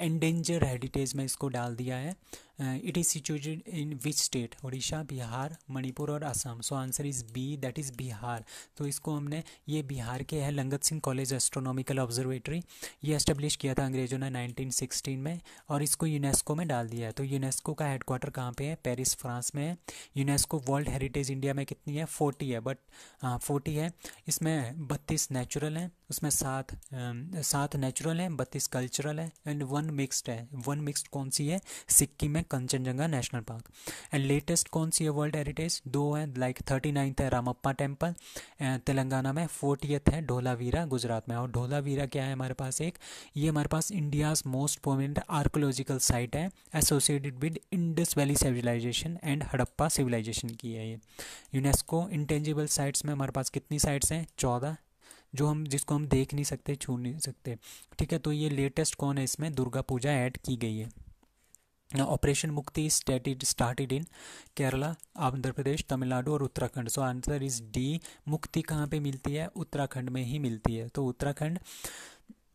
एंडेंजर हेरिटेज में इसको डाल दिया है it is situated in which state Orissa Bihar Manipur और Assam so answer is B that is Bihar तो इसको हमने ये बिहार के है Langat Singh college astronomical observatory ये एस्टेब्लिश किया था अंग्रेजों ने 1916 में और इसको यूनेस्को में डाल दिया है तो यूनेस्को का हेडक्वार्टर कहाँ पे है पेरिस फ्रांस में है UNESCO UNESCO world heritage India में कितनी है फोर्टी है बट फोर्टी हाँ, है इसमें बत्तीस नेचुरल हैं उसमें सात सात नेचुरल हैं बत्तीस कल्चरल है एंड वन मिक्स्ड है वन मिक्स्ड कौन सी है सिक्किम में Kanchenjunga national park and latest कौन सी है वर्ल्ड हेरिटेज दो है लाइक थर्टी नाइन्थ है रामप्पा टेम्पल तेलंगाना में फोर्टियथ है ढोलावीरा गुजरात में और ढोलावीरा क्या है हमारे पास एक ये हमारे पास India's most prominent archaeological site है associated with Indus valley civilization and Harappa civilization की है ये यूनेस्को इंटेंजिबल साइट्स में हमारे पास कितनी साइट्स हैं चौदह जो हम जिसको हम देख नहीं सकते छू नहीं सकते ठीक है तो ये लेटेस्ट कौन है इसमें दुर्गा पूजा ऐड की गई है operation Mukti stated started in Kerala Andhra Pradesh Tamil Nadu और Uttarakhand so answer is D Mukti कहाँ पे मिलती है उत्तराखंड में ही मिलती है तो उत्तराखंड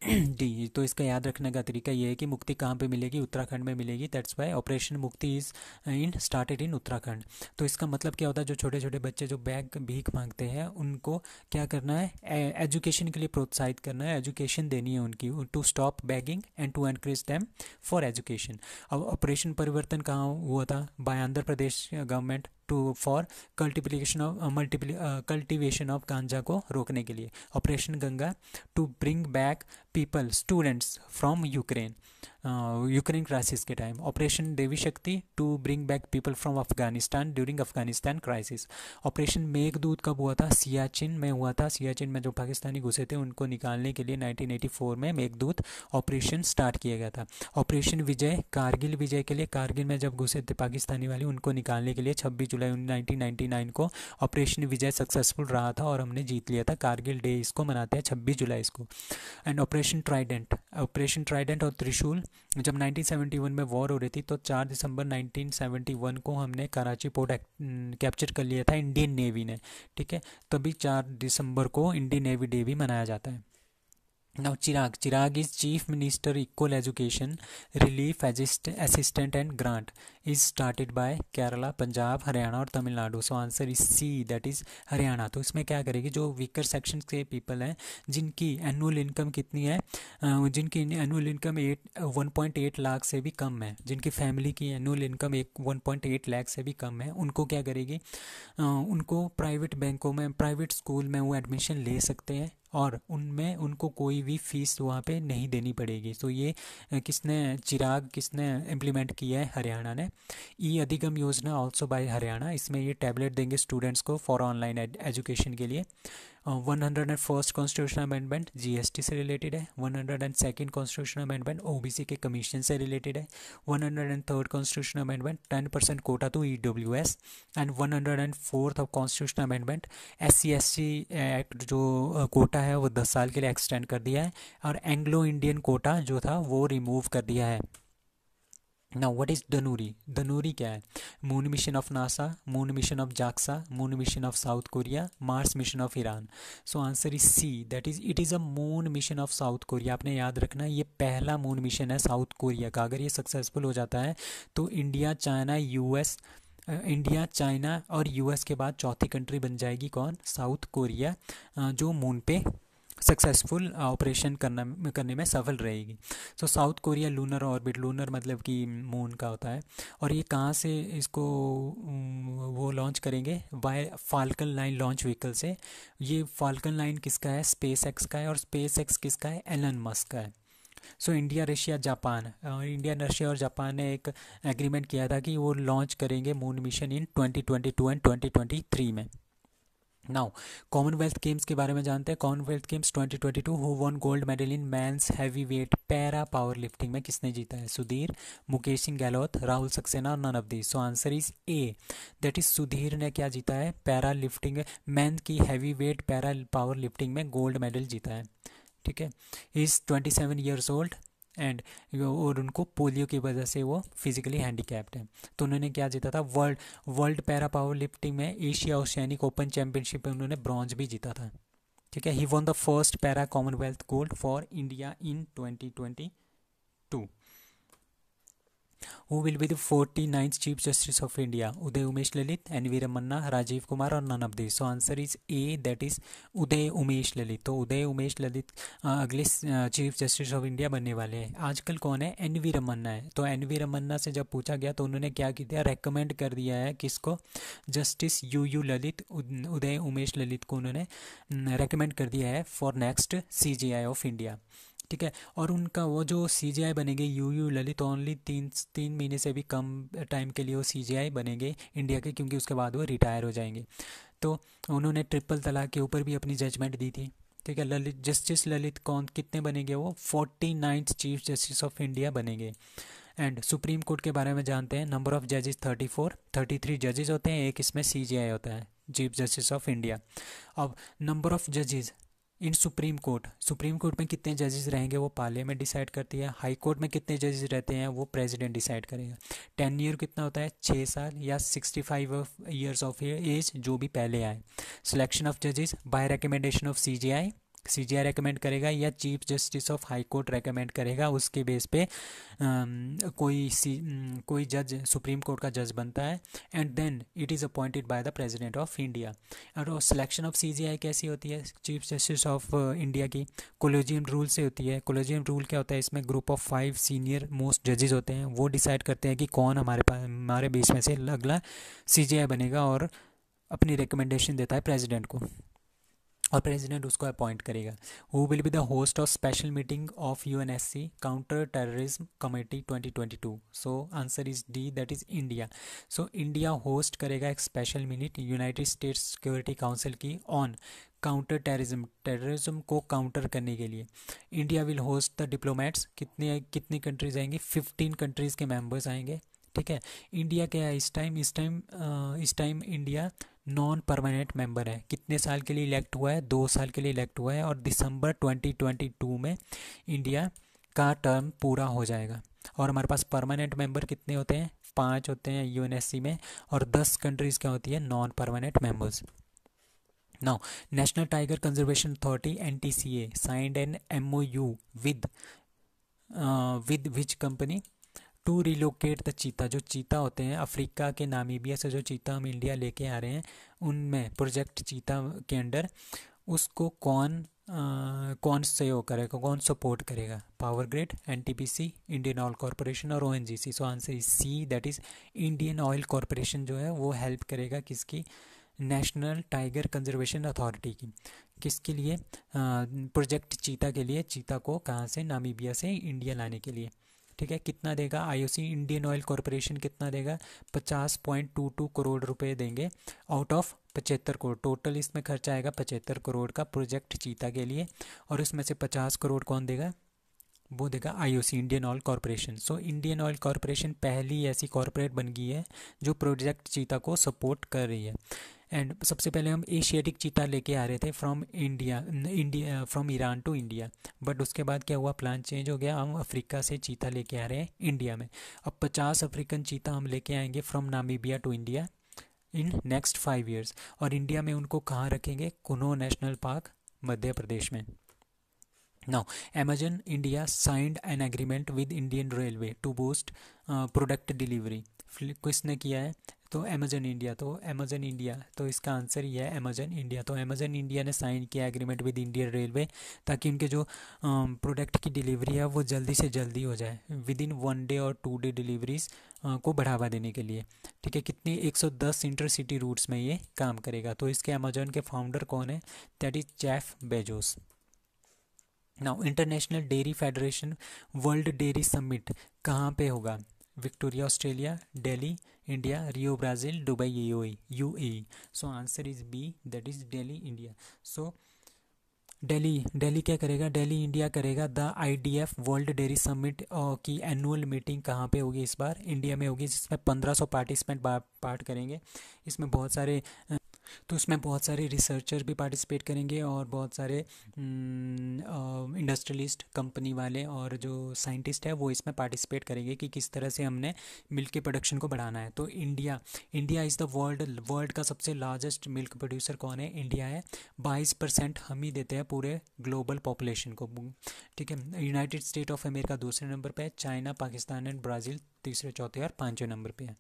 डी तो इसका याद रखने का तरीका ये है कि मुक्ति कहाँ पे मिलेगी उत्तराखंड में मिलेगी that's why operation Mukti is in started in Uttarakhand तो इसका मतलब क्या होता है जो छोटे छोटे बच्चे जो बैग भीख मांगते हैं उनको क्या करना है एजुकेशन के लिए प्रोत्साहित करना है एजुकेशन देनी है उनकी to stop begging and to encourage them for education अब ऑपरेशन परिवर्तन कहाँ हुआ था by Andhra Pradesh government to for cultiplication of multiply cultivation of ganja को रोकने के लिए operation Ganga to bring back people students from Ukraine Ukraine uh, crisis के time operation Devi Shakti to bring back people from Afghanistan during Afghanistan crisis operation Meghdoot कब हुआ था सियाचिन में हुआ था सियाचिन में जो पाकिस्तानी घुसे थे उनको निकालने के लिए 1984 में मेघदूत ऑपरेशन स्टार्ट किया गया था ऑपरेशन विजय कारगिल विजय के लिए कारगिल में जब घुसे थे पाकिस्तानी वाले उनको निकालने के लिए छब्बीस जुलाई नाइन को ऑपरेशन विजय सक्सेसफुल रहा था और हमने जीत लिया था कारगिल डे इसको मनाते हैं छब्बीस जुलाई इसको and operation trident operation trident और त्रिशूल अब्दुल जब 1971 में वॉर हो रही थी तो 4 दिसंबर 1971 को हमने कराची पोर्ट कैप्चर कर लिया था इंडियन नेवी ने ठीक है तभी 4 दिसंबर को इंडियन नेवी डे भी मनाया जाता है now Chirag Chirag is chief minister equal education relief assist assistant and grant is started by Kerala Punjab Haryana और Tamil Nadu so answer is C that is Haryana तो इसमें क्या करेगी जो वीकर सेक्शन के पीपल हैं जिनकी एनुअल इनकम कितनी है जिनकी annual income at one point eight lakh से भी कम है जिनकी फैमिली की एनुअल इनकम एक वन पॉइंट एट लाख से भी कम है उनको क्या करेगी उनको प्राइवेट बैंकों में प्राइवेट स्कूल में वो एडमिशन ले सकते हैं और उनमें उनको कोई भी फीस वहाँ पे नहीं देनी पड़ेगी तो ये किसने चिराग किसने इम्प्लीमेंट किया है हरियाणा ने ई अधिगम योजना ऑल्सो बाय हरियाणा इसमें ये टैबलेट देंगे स्टूडेंट्स को फॉर ऑनलाइन एजुकेशन के लिए one hundred and first constitution amendment GST से रिलेटेड है one hundred and second constitution amendment OBC के कमीशन से रिलेटेड है one hundred and third constitution amendment ten percent quota to E W S and one hundred and fourth of constitution amendment S C S C act जो कोटा है वो दस साल के लिए एक्सटेंड कर दिया है और एंग्लो इंडियन कोटा जो था वो रिमूव कर दिया है now what is Danuri Danuri क्या है moon mission of NASA moon mission of JAXA moon mission of South Korea Mars mission of Iran so answer is C that is it is a moon mission of South Korea आपने याद रखना ये पहला मून मिशन है साउथ कोरिया का अगर ये सक्सेसफुल हो जाता है तो India China US India China और यूएस के बाद चौथी कंट्री बन जाएगी कौन साउथ कोरिया जो मून पे सक्सेसफुल ऑपरेशन uh, करना करने में सफल रहेगी सो South Korea lunar orbit lunar मतलब कि मून का होता है और ये कहाँ से इसको वो लॉन्च करेंगे by Falcon nine launch vehicle से ये फाल्कन लाइन किसका है स्पेस एक्स का है और स्पेस एक्स किसका है एलन मस्क का है so India Russia Japan India Russia और जापान ने एक एग्रीमेंट किया था कि वो लॉन्च करेंगे मून मिशन इन 2022 एंड 2023 में नाउ कॉमनवेल्थ गेम्स के बारे में जानते हैं Commonwealth games 2022 who won gold medal in men's heavy weight para power lifting में किसने जीता है Sudhir Mukesh Singh Gehlot Rahul Saxena none of the so answer is A that is Sudhir ने क्या जीता है पैरा लिफ्टिंग मैन की heavy weight para power lifting में गोल्ड मेडल जीता है ठीक है is twenty seven years old and और उनको पोलियो की वजह से वो फिजिकली हैंडीकैप्ड हैं तो उन्होंने क्या जीता था world world para power lifting में एशिया ओशियनिक ओपन चैंपियनशिप में उन्होंने ब्रॉन्ज भी जीता था ठीक है he won the first para Commonwealth gold for India in twenty twenty who will be the 49th Chief Justice of India? Uday Umesh Lalit, N.V. Ramanna, Rajiv Kumar or none तो uh, uh, of these. So answer is A that is Uday Umesh Lalit तो उदय उमेश ललित अगले चीफ जस्टिस ऑफ इंडिया बनने वाले हैं आजकल कौन है एन वी रमन्ना है तो एन वी रमन्ना से जब पूछा गया तो उन्होंने क्या किया रेकमेंड कर दिया है किसको justice U U Lalit Uday Umesh Lalit को उन्होंने रेकमेंड कर दिया है for next C J I of India ठीक है और उनका वो जो सी जी आई बनेंगे यू यू ललित ओनली तो तीन तीन महीने से भी कम टाइम के लिए वो सी जी आई बनेंगे इंडिया के क्योंकि उसके बाद वो रिटायर हो जाएंगे तो उन्होंने ट्रिपल तलाक के ऊपर भी अपनी जजमेंट दी थी ठीक है ललित जस्टिस ललित कौन कितने बनेंगे वो forty ninth chief justice of India बनेंगे एंड सुप्रीम कोर्ट के बारे में जानते हैं नंबर ऑफ जजेस थर्टी फोर थर्टी थ्री जजेज होते हैं एक इसमें सी जी आई होता है चीफ जस्टिस ऑफ इंडिया अब number of जजेज in supreme court supreme court में कितने जजेस रहेंगे वो पार्लियामेंट डिसाइड करती है हाई कोर्ट में कितने जजेस रहते हैं वो प्रेसिडेंट डिसाइड करेगा टेन ईयर कितना होता है छः साल या sixty five years of age जो भी पहले आए सिलेक्शन ऑफ जजेस by recommendation of C J I C J recommend करेगा या chief justice of high court recommend करेगा उसके बेस पे आ, कोई सी कोई जज सुप्रीम कोर्ट का जज बनता है and then it is appointed by the president of India और selection of C J I कैसी होती है चीफ जस्टिस ऑफ इंडिया की कोलोजियम रूल से होती है कोलोजियम रूल क्या होता है इसमें group of five senior most जजेज होते हैं वो डिसाइड करते हैं कि कौन हमारे पास हमारे बीच में से अगला सी जी आई बनेगा और अपनी रिकमेंडेशन देता है प्रेजिडेंट को और प्रेसिडेंट उसको अपॉइंट करेगा who will be the host of special meeting of U N S C counter terrorism committee 2022 so answer is D that is India so India host करेगा एक special minute United States security council की ऑन काउंटर टेररिज्म टेररिज्म को काउंटर करने के लिए India will host the diplomats कितने कितनी कंट्रीज आएंगी फिफ्टीन कंट्रीज़ के मेंबर्स आएंगे ठीक है इंडिया क्या है इस टाइम इस टाइम इस time India non permanent member है कितने साल के लिए इलेक्ट हुआ है दो साल के लिए इलेक्ट हुआ है और दिसंबर 2022 में इंडिया का टर्म पूरा हो जाएगा और हमारे पास परमानेंट मेंबर कितने होते हैं पाँच होते हैं यू में और दस कंट्रीज़ क्या होती है non permanent members now national tiger conservation authority N T C A signed an M O U with with which company to relocate the cheetah जो चीता होते हैं अफ्रीका के नामीबिया से जो चीता हम इंडिया लेके आ रहे हैं उनमें प्रोजेक्ट चीता के अंडर उसको कौन आ, कौन सहयोग करेगा कौन सपोर्ट करेगा power grid N T P C Indian oil corporation और O N G C so answer is C that is Indian oil corporation जो है वो हेल्प करेगा किसकी नेशनल टाइगर कंजर्वेशन अथॉरिटी की किसके लिए प्रोजेक्ट चीता के लिए चीता को कहाँ से नामीबिया से इंडिया लाने के लिए ठीक है कितना देगा आईओसी इंडियन ऑयल कॉरपोरेशन कितना देगा पचास पॉइंट टू टू करोड़ रुपए देंगे आउट ऑफ पचहत्तर करोड़ टोटल इसमें खर्चा आएगा पचहत्तर करोड़ का प्रोजेक्ट चीता के लिए और उसमें से पचास करोड़ कौन देगा वो देखा IOC Indian oil corporation so Indian oil corporation पहली ऐसी कॉरपोरेट बन गई है जो प्रोजेक्ट चीता को सपोर्ट कर रही है एंड सबसे पहले हम एशियाटिक चीता लेके आ रहे थे from India India from Iran to India but उसके बाद क्या हुआ प्लान चेंज हो गया हम अफ्रीका से चीता लेके आ रहे हैं इंडिया में अब पचास अफ्रीकन चीता हम लेके आएंगे from Namibia to India in next five years और इंडिया में उनको कहाँ रखेंगे कुनो नेशनल पार्क मध्य प्रदेश में Now, Amazon India signed an agreement with Indian Railway to boost product delivery ने किया है तो अमेजन इंडिया तो अमेजन इंडिया तो इसका आंसर ही है अमेजन इंडिया तो अमेजन इंडिया ने साइन किया एग्रीमेंट विद इंडियन रेलवे ताकि उनके जो प्रोडक्ट um, की डिलीवरी है वो जल्दी से जल्दी हो जाए विद इन वन डे और टू डे डिलीवरीज को बढ़ावा देने के लिए ठीक है कितनी 110 इंटरसिटी रूट्स में ये काम करेगा तो इसके अमेजन के फाउंडर कौन है that is Jeff Bezos now international dairy federation world dairy summit कहाँ पे होगा Victoria Australia Delhi India Rio Brazil Dubai U A so answer is B that is Delhi India so Delhi Delhi क्या करेगा दिल्ली इंडिया करेगा the I D F world dairy summit की एनुअल मीटिंग कहाँ पे होगी इस बार इंडिया में होगी जिसमें पंद्रह सौ पार्टिसिपेंट पार्ट करेंगे इसमें बहुत सारे तो इसमें बहुत सारे रिसर्चर भी पार्टिसिपेट करेंगे और बहुत सारे इंडस्ट्रियलिस्ट हम्म, कंपनी वाले और जो साइंटिस्ट है वो इसमें पार्टिसिपेट करेंगे कि किस तरह से हमने मिल्क के प्रोडक्शन को बढ़ाना है तो India India is the world world का सबसे लार्जेस्ट मिल्क प्रोड्यूसर कौन है इंडिया है बाईस परसेंट हम ही देते हैं पूरे ग्लोबल पॉपुलेशन को ठीक है यूनाइटेड स्टेट ऑफ अमेरिका दूसरे नंबर पर है चाइना पाकिस्तान एंड ब्राज़ील तीसरे चौथे और पाँचवें नंबर पर है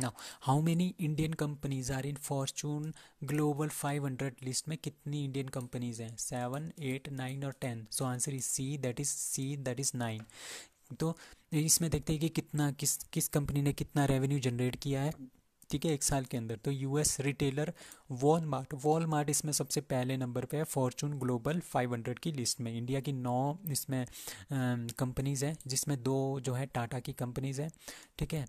now how many Indian companies are in Fortune global 500 list में कितनी इंडियन कंपनीज हैं सेवन एट नाइन और ten so answer is C that is C that is nine तो इसमें देखते हैं कि कितना किस किस कंपनी ने कितना रेवेन्यू जनरेट किया है ठीक है एक साल के अंदर तो यूएस रिटेलर वॉलमार्ट वॉलमार्ट इसमें सबसे पहले नंबर पे है फॉर्चून ग्लोबल 500 की लिस्ट में इंडिया की नौ इसमें कंपनीज़ हैं जिसमें दो जो है टाटा की कंपनीज़ हैं ठीक है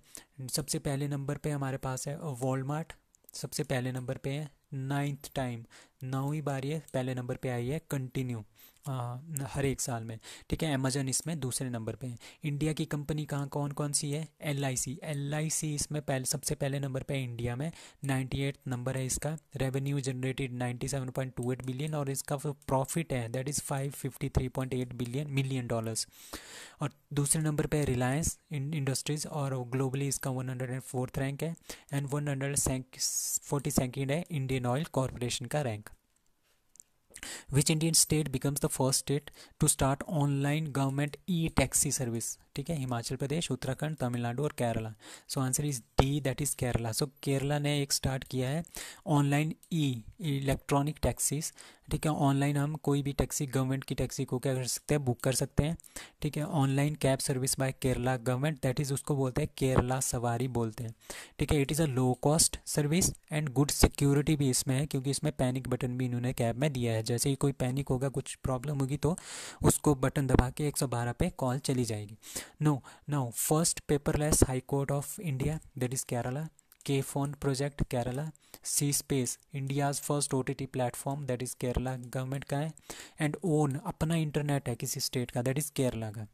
सबसे पहले नंबर पे हमारे पास है वॉलमार्ट सबसे पहले नंबर पे है नाइन्थ टाइम नौवीं बार ये पहले नंबर पे आई है कंटिन्यू हाँ, हर एक साल में ठीक है अमेजन इसमें दूसरे नंबर पे है इंडिया की कंपनी कहाँ कौन कौन सी है L I C L I सी इसमें पहले सबसे पहले नंबर पे इंडिया में नाइन्टी एट नंबर है इसका revenue generated ninety seven point two eight billion और इसका प्रॉफिट है that is five fifty three point eight billion million dollars और दूसरे नंबर पर रिलायंस इंडस्ट्रीज़ और ग्लोबली इसका one hundred and fourth rank है and one hundred forty second है इंडियन ऑयल कॉरपोरेशन का rank which Indian state becomes the first state to start online government e taxi service ठीक है हिमाचल प्रदेश उत्तराखंड तमिलनाडु और Kerala so answer is D that is Kerala so Kerala ने एक स्टार्ट किया है ऑनलाइन ई इलेक्ट्रॉनिक टैक्सीज ठीक है ऑनलाइन हम कोई भी टैक्सी गवर्नमेंट की टैक्सी को क्या कर सकते हैं बुक कर सकते हैं ठीक है online cab service by Kerala government that is उसको बोलते हैं केरला सवारी बोलते हैं ठीक है it is a low cost service and good security भी इसमें है क्योंकि इसमें पैनिक बटन भी इन्होंने कैब में दिया है जैसे ही कोई पैनिक होगा कुछ प्रॉब्लम होगी तो उसको बटन दबा के एक सौ बारह पे कॉल चली जाएगी no now first paperless high court of India that is Kerala Kerala C space C first O T T platform that is Kerala government का है एंड ओन अपना इंटरनेट है किसी स्टेट का दैट इज केरला का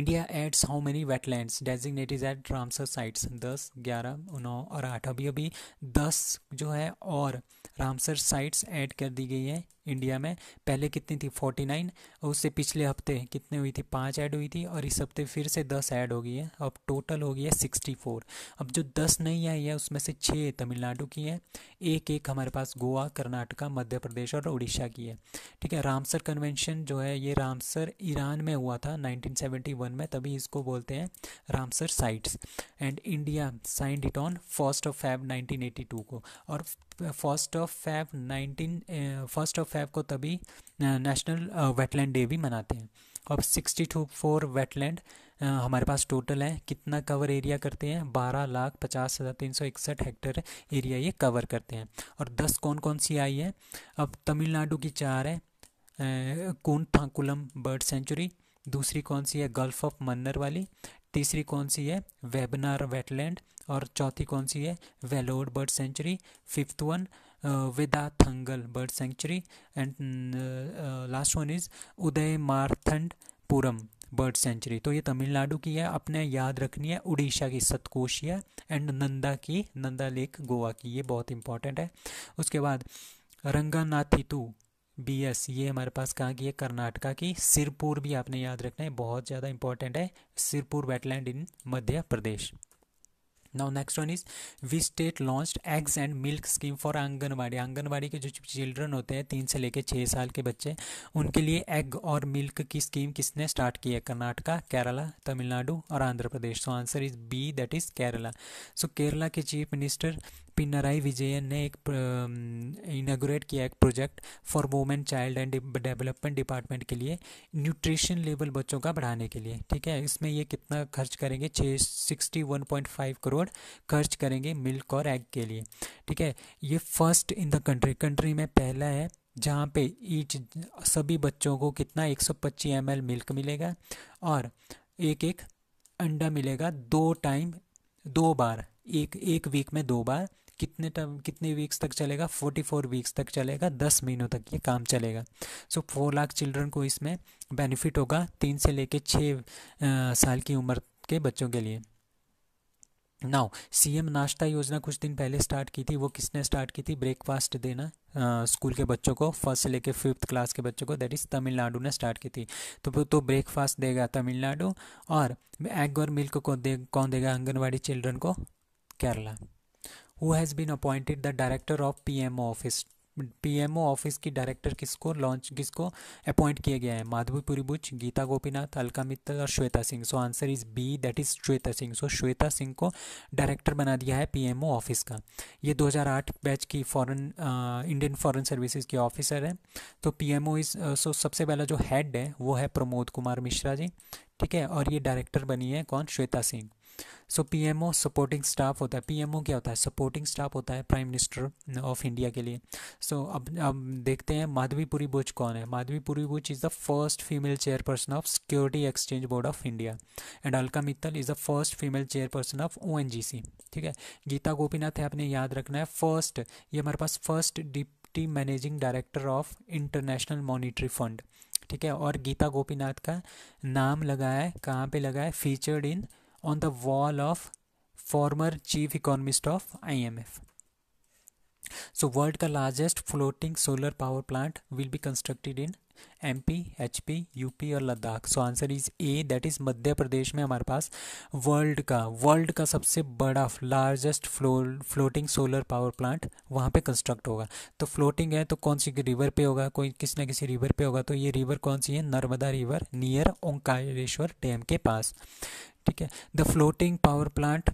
India adds how many wetlands is at Ramsar sites दस ग्यारह नौ और आठ अभी अभी दस जो है और रामसर साइट्स ऐड कर दी गई है इंडिया में पहले कितनी थी फोर्टी नाइन और उससे पिछले हफ्ते कितने हुई थी पाँच ऐड हुई थी और इस हफ्ते फिर से दस ऐड हो गई है अब टोटल हो गई है सिक्सटी फोर अब जो दस नई आई है उसमें से छः तमिलनाडु की है एक एक हमारे पास गोवा कर्नाटका मध्य प्रदेश और उड़ीसा की है ठीक है रामसर कन्वेंशन जो है ये रामसर ईरान में हुआ था नाइनटीन में तभी इसको बोलते हैं Ramsar sites and India signed it on first of Feb nineteen को और first of Feb nineteen first of साहब को तभी नेशनल वेटलैंड डे भी मनाते हैं अब सिक्सटी टू फोर वेटलैंड हमारे पास टोटल है कितना कवर एरिया करते हैं बारह लाख पचास हज़ार तीन सौ इकसठ हेक्टर एरिया ये कवर करते हैं और दस कौन कौन सी आई है अब तमिलनाडु की चार है कोन थाकुलम बर्ड सेंचुरी दूसरी कौन सी है गल्फ ऑफ मन्नर वाली तीसरी कौन सी है वेबनार वेटलैंड और चौथी कौन सी है Vellode bird sanctuary fifth one Vedanthangal bird sanctuary and last one is Udayamarthandapuram bird sanctuary तो ये तमिलनाडु की है अपने याद रखनी है उड़ीसा की सतकोशिया एंड नंदा की नंदा लेक गोवा की ये बहुत इंपॉर्टेंट है उसके बाद रंगानाथितू बी एस ये हमारे पास कहाँ की है कर्नाटका की सिरपुर भी आपने याद रखना है बहुत ज़्यादा इंपॉर्टेंट है Sirpur wetland in Madhya Pradesh now next one is we state launch eggs and milk scheme for anganwadi anganwadi के जो चिल्ड्रन होते हैं तीन से लेकर छः साल के बच्चे उनके लिए एग और मिल्क की स्कीम किसने स्टार्ट की है कर्नाटका केरला तमिलनाडु और Andhra Pradesh so answer is B that is Kerala so Kerala के चीफ मिनिस्टर पिनराई विजयन ने एक इनाग्रेट किया एक project for women child and development department के लिए न्यूट्रिशन लेवल बच्चों का बढ़ाने के लिए ठीक है इसमें ये कितना खर्च करेंगे छः sixty one point five crore खर्च करेंगे मिल्क और एग के लिए ठीक है ये first in the country country में पहला है जहाँ पे ईच सभी बच्चों को कितना एक सौ पच्चीस एम एल मिल्क मिलेगा और एक एक अंडा मिलेगा दो टाइम दो बार एक एक वीक में दो बार कितने टाइम कितने वीक्स तक चलेगा फोर्टी फोर वीक्स तक चलेगा दस महीनों तक ये काम चलेगा सो फोर लाख चिल्ड्रन को इसमें बेनिफिट होगा तीन से लेके छः साल की उम्र के बच्चों के लिए नाउ सीएम नाश्ता योजना कुछ दिन पहले स्टार्ट की थी वो किसने स्टार्ट की थी ब्रेकफास्ट देना स्कूल के बच्चों को फर्स्ट से लेकर फिफ्थ क्लास के बच्चों को दैट इज़ तमिलनाडु ने स्टार्ट की थी तो तो ब्रेकफास्ट देगा तमिलनाडु और एग और मिल्क को दे कौन देगा आंगनबाड़ी चिल्ड्रन को Kerala who has been appointed the director of PMO office PMO office की डायरेक्टर किसको लॉन्च किसको अपॉइंट किया गया है माधवी पुरीबुच गीता गोपीनाथ अलका मित्तल और Shweta Singh so answer is B that is Shweta Singh so Shweta Singh को डायरेक्टर बना दिया है पीएमओ ऑफिस का ये 2008 बैच की फॉरेन इंडियन फॉरेन सर्विसेज के ऑफिसर हैं तो पीएमओ इज सो सबसे पहला जो हेड है वो है प्रमोद कुमार मिश्रा जी ठीक है और ये डायरेक्टर बनी है कौन Shweta Singh so PMO supporting staff होता है पीएमओ क्या होता है सपोर्टिंग स्टाफ होता है प्राइम मिनिस्टर ऑफ इंडिया के लिए सो so, अब अब देखते हैं माधवीपुरी बुच कौन है Madhabi Puri Buch is the first female chairperson of security exchange board of India and Alka Mittal is the first female chairperson of ओ ठीक है गीता गोपीनाथ है आपने याद रखना है फर्स्ट ये हमारे पास first deputy managing director of international monetary fund ठीक है और गीता गोपीनाथ का नाम लगा है कहाँ पे लगा है featured in on the wall of former chief economist of I M F so world का largest floating solar power plant will be constructed in M P H P U P और Ladakh so answer is A that is Madhya Pradesh में हमारे पास वर्ल्ड का वर्ल्ड का सबसे बड़ा largest floating solar power plant वहाँ पर कंस्ट्रक्ट होगा तो फ्लोटिंग है तो कौन सी रिवर पर होगा कोई किसी ना किसी रिवर पर होगा तो ये रिवर कौन सी है Narmada river near Omkareshwar dam के पास ठीक है the floating power plant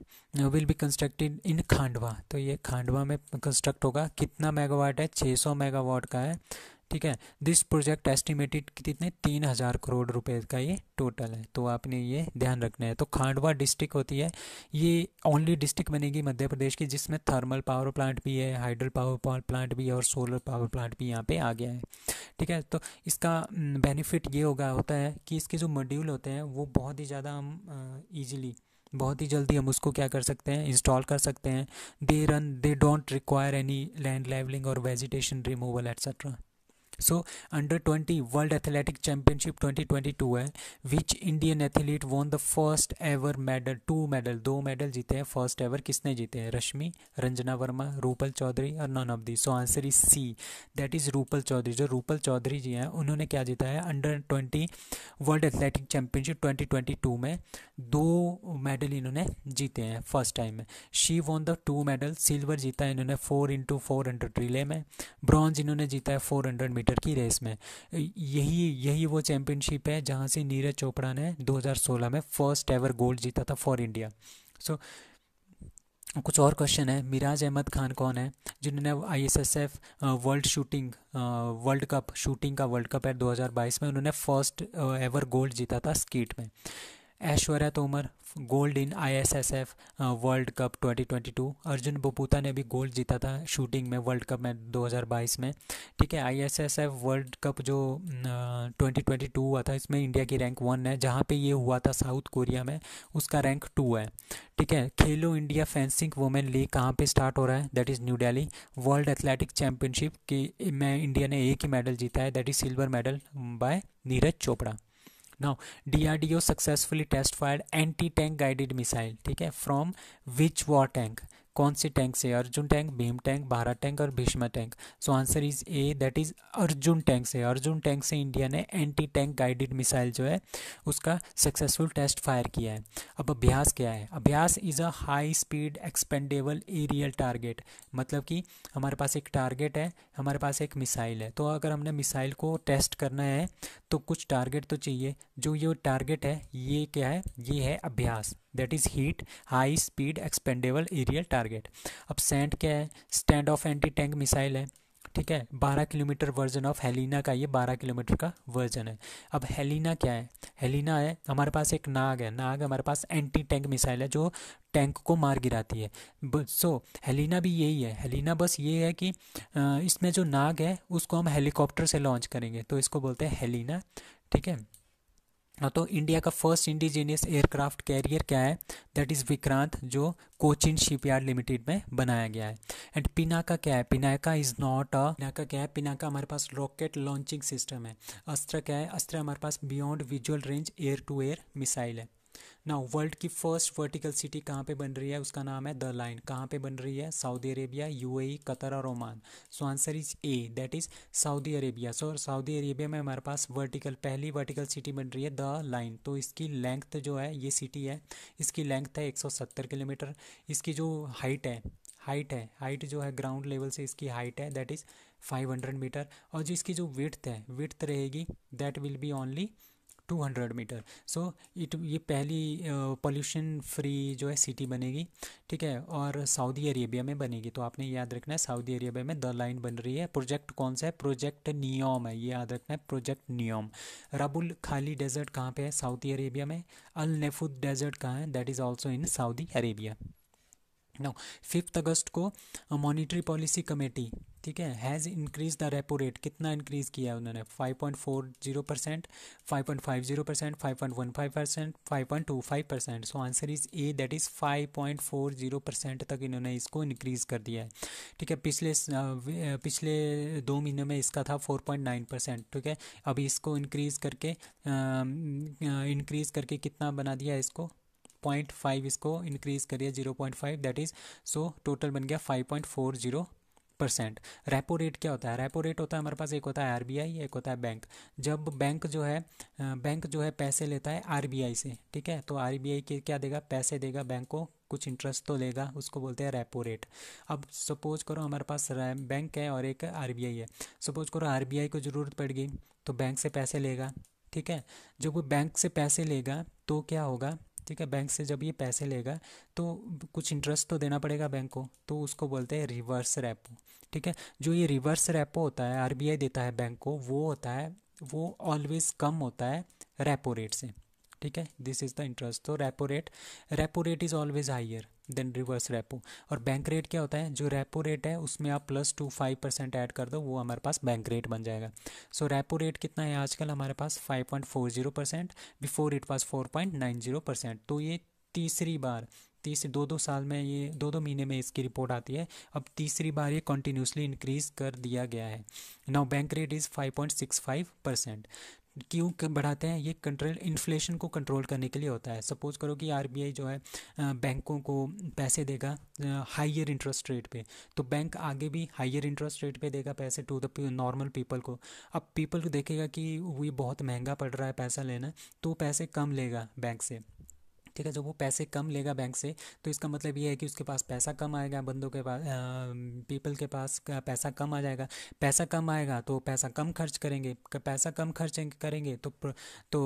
will be constructed in Khandwa तो ये खांडवा में कंस्ट्रक्ट होगा कितना मेगावाट है 600 मेगावाट का है ठीक है दिस प्रोजेक्ट एस्टिमेटेड कितने तीन हज़ार करोड़ रुपए का ये टोटल है तो आपने ये ध्यान रखना है तो खांडवा डिस्ट्रिक्ट होती है ये ओनली डिस्ट्रिक्ट बनेगी मध्य प्रदेश की जिसमें थर्मल पावर प्लांट भी है हाइड्रल पावर प्लांट भी है और सोलर पावर प्लांट भी यहाँ पे आ गया है ठीक है तो इसका बेनिफिट हम्म, ये होगा होता है कि इसके जो मॉड्यूल होते हैं वो बहुत ही ज़्यादा हम ईजिली बहुत ही जल्दी हम उसको क्या कर सकते हैं इंस्टॉल कर सकते हैं they run they don't require any land levelling और vegetation removal etcetera so under twenty world athletic championship twenty twenty two है which Indian athlete won the first ever medal two medal दो मेडल जीते हैं फर्स्ट एवर किसने जीते हैं रश्मि रंजना वर्मा रूपल चौधरी और none of the so answer is C that is Rupal Chaudhary जो रूपल चौधरी जी हैं उन्होंने क्या जीता है under twenty world athletic championship two में दो मेडल इन्होंने जीते हैं फर्स्ट टाइम में she won the two medal silver जीता है इन्होंने four into four hundred relay में ब्रॉन्ज इन्होंने जीता है फोर हंड्रेड मीटर मीटर की रेस में यही यही वो चैम्पियनशिप है जहाँ से नीरज चोपड़ा ने 2016 में फर्स्ट एवर गोल्ड जीता था फॉर इंडिया सो so, कुछ और क्वेश्चन है मिराज अहमद खान कौन है जिन्होंने ISSF world shooting world cup shooting का वर्ल्ड कप है 2022 में उन्होंने फर्स्ट एवर गोल्ड जीता था स्कीट में Aishwarya Tomar gold in ISSF world cup 2022 Arjun Babuta ने भी गोल्ड जीता था शूटिंग में वर्ल्ड कप में 2022 में ठीक है आईएसएसएफ वर्ल्ड कप जो uh, 2022 हुआ था इसमें इंडिया की रैंक वन है जहाँ पे ये हुआ था साउथ कोरिया में उसका रैंक टू है ठीक है खेलो इंडिया फेंसिंग वुमेन लीग कहाँ पर स्टार्ट हो रहा है that is New Delhi world athletic championship की में इंडिया ने एक ही मेडल जीता है that is silver medal by Neeraj Chopra now DRDO successfully test fired anti-tank guided missile Okay, from which war tank कौन से टैंक से Arjun tank Bhim tank Bharat tank और Bhishma tank so answer is A that is Arjun tank से अर्जुन टैंक से इंडिया ने एंटी टैंक गाइडेड मिसाइल जो है उसका सक्सेसफुल टेस्ट फायर किया है अब अभ्यास क्या है Abhyas is a high speed expendable aerial target मतलब कि हमारे पास एक टारगेट है हमारे पास एक मिसाइल है तो अगर हमने मिसाइल को टेस्ट करना है तो कुछ टारगेट तो चाहिए जो ये टारगेट है ये क्या है ये है Abhyas that is heat high speed expendable aerial target अब सेंट क्या है stand off anti tank missile है ठीक है 12 किलोमीटर वर्जन ऑफ हेलिना का ये 12 किलोमीटर का वर्जन है अब हेलिना क्या है हेलिना है हमारे पास एक नाग है नाग हमारे पास एंटी टैंक मिसाइल है जो टैंक को मार गिराती है सो so, हेलिना भी यही है हेलिना बस ये है कि इसमें जो नाग है उसको हम हेलीकॉप्टर से लॉन्च करेंगे तो इसको बोलते हैं हेलिना ठीक है हाँ, तो इंडिया का फर्स्ट इंडिजीनियस एयरक्राफ्ट कैरियर क्या है दैट इज़ विक्रांत जो कोचिन शिपयार्ड लिमिटेड में बनाया गया है एंड पिनाका क्या है Pinaka is not a Pinaka क्या है पिनाका हमारे पास रॉकेट लॉन्चिंग सिस्टम है अस्त्र क्या है अस्त्र हमारे पास beyond visual range air to air missile है ना वर्ल्ड की फर्स्ट वर्टिकल सिटी कहाँ पे बन रही है उसका नाम है द लाइन कहाँ पे बन रही है सऊदी अरेबिया यूएई कतर और Oman so answer is A that is Saudi Arabia so Saudi Arabia में हमारे पास वर्टिकल पहली वर्टिकल सिटी बन रही है द लाइन तो इसकी लेंथ जो है ये सिटी है इसकी लेंथ है 170 किलोमीटर इसकी जो हाइट है हाइट है हाइट जो है ग्राउंड लेवल से इसकी हाइट है दैट इज़ 500 मीटर और जो इसकी जो विथ है विथ रहेगी that will be only two hundred metre so it ये पहली पोल्यूशन फ्री जो है सिटी बनेगी ठीक है और सऊदी अरेबिया में बनेगी तो आपने याद रखना है सऊदी अरेबिया में द लाइन बन रही है प्रोजेक्ट कौन सा है प्रोजेक्ट नियोम है ये याद रखना है प्रोजेक्ट नियोम रबुल खाली डेजर्ट कहाँ पे है सऊदी अरेबिया में अल नेफुद डेजर्ट कहाँ है that is also in Saudi Arabia now fifth अगस्त को मॉनिटरी पॉलिसी कमेटी ठीक है has increase the repo rate कितना इंक्रीज़ किया है उन्होंने five point four zero percent five point five zero percent five point one five percent five point two five percent so answer is A that is five point four zero percent तक इन्होंने इसको इंक्रीज़ कर दिया है ठीक है पिछले पिछले दो महीने में इसका था फोर पॉइंट नाइन परसेंट ठीक है अभी इसको इंक्रीज़ करके इंक्रीज़ करके कितना बना दिया है इसको पॉइंट फाइव इसको इंक्रीज़ करिए zero point five that is so total बन गया five point four zero percent repo rate क्या होता है रेपो रेट होता है हमारे पास एक होता है आरबीआई एक होता है बैंक जब बैंक जो है बैंक जो है पैसे लेता है आरबीआई से ठीक है तो आरबीआई के क्या देगा पैसे देगा बैंक को कुछ इंटरेस्ट तो लेगा उसको बोलते हैं रेपो रेट अब सपोज करो हमारे पास बैंक है और एक आर है सपोज करो आर को ज़रूरत पड़ गई तो बैंक से पैसे लेगा ठीक है जब वो बैंक से पैसे लेगा तो क्या होगा ठीक है बैंक से जब ये पैसे लेगा तो कुछ इंटरेस्ट तो देना पड़ेगा बैंक को तो उसको बोलते हैं रिवर्स रेपो ठीक है जो ये रिवर्स रेपो होता है आरबीआई देता है बैंक को वो होता है वो ऑलवेज कम होता है रेपो रेट से ठीक है दिस इज़ द इंटरेस्ट तो repo rate repo rate is always higher than reverse repo और बैंक रेट क्या होता है जो रेपो रेट है उसमें आप plus two five percent add कर दो वो हमारे पास बैंक रेट बन जाएगा सो रेपो रेट कितना है आजकल हमारे पास five point four zero percent before it was four point nine zero percent तो ये तीसरी बार तीसरी दो दो साल में ये दो दो महीने में इसकी रिपोर्ट आती है अब तीसरी बार ये कंटिन्यूसली इंक्रीज कर दिया गया है now bank rate is five point six five percent क्यों बढ़ाते हैं ये कंट्रोल इन्फ्लेशन को कंट्रोल करने के लिए होता है सपोज़ करो कि आर जो है बैंकों को पैसे देगा हाइयर इंटरेस्ट रेट पे तो बैंक आगे भी हाइयर इंटरेस्ट रेट पे देगा पैसे टू द नॉर्मल पीपल को अब पीपल को देखेगा कि ये बहुत महंगा पड़ रहा है पैसा लेना तो पैसे कम लेगा बैंक से ठीक है जब वो पैसे कम लेगा बैंक से तो इसका मतलब ये है कि उसके पास पैसा कम आएगा बंदों के पास पीपल के पास पैसा कम आ जाएगा पैसा कम आएगा तो पैसा कम खर्च करेंगे पैसा कम खर्च करेंगे तो तो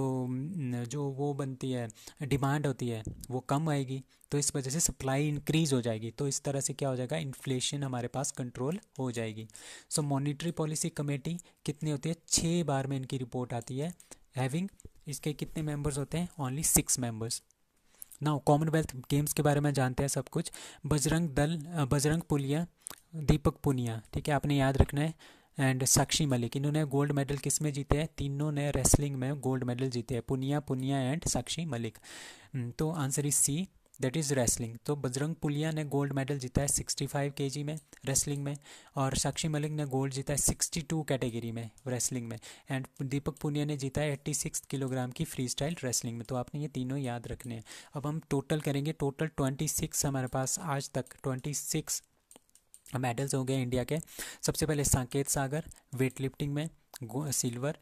जो वो बनती है डिमांड होती है वो कम आएगी तो इस वजह से सप्लाई इंक्रीज हो जाएगी तो इस तरह से क्या हो जाएगा इन्फ्लेशन हमारे पास कंट्रोल हो जाएगी सो मॉनिटरी पॉलिसी कमेटी कितनी होती है छः बार में इनकी रिपोर्ट आती है हैविंग इसके कितने मेंबर्स होते हैं ओनली सिक्स मेंबर्स ना कॉमनवेल्थ गेम्स के बारे में जानते हैं सब कुछ बजरंग दल बजरंग पुलिया दीपक पुनिया ठीक है आपने याद रखना है एंड साक्षी मलिक इन्होंने गोल्ड मेडल किस में जीते हैं तीनों ने रेसलिंग में गोल्ड मेडल जीते हैं पुनिया पुनिया एंड साक्षी मलिक तो answer is C that is wrestling तो बजरंग पुलिया ने गोल्ड मेडल जीता है 65 केजी में रेसलिंग में और साक्षी मलिक ने गोल्ड जीता है 62 कैटेगरी में रेसलिंग में एंड दीपक पुनिया ने जीता है सिक्स किलोग्राम की फ्री स्टाइल रेसलिंग में तो आपने ये तीनों याद रखने हैं अब हम टोटल करेंगे टोटल सिक्स हमारे पास आज तक सिक्स मेडल्स हो गए इंडिया के सबसे पहले संकेत सागर वेट लिफ्टिंग में सिल्वर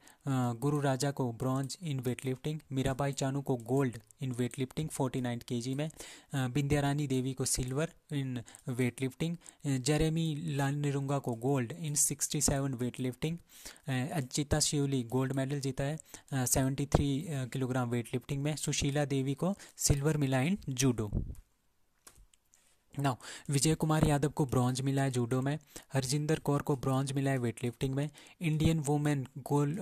गुरु राजा को bronze in weight lifting Mirabai Chanu को gold in weight lifting forty nine K G में बिंदिया रानी देवी को silver in weight lifting Jeremy Lal Nirunga को gold in sixty seven weight lifting Ajita Sheuli gold medal जीता है seventy three kilogram weight lifting में सुशीला देवी को सिल्वर मिला in judo now Vijay Kumar Yadav को ब्रॉन्ज मिला है जूडो में हरजिंदर कौर को ब्रॉन्ज मिला है वेट लिफ्टिंग में इंडियन वुमेन गोल्ड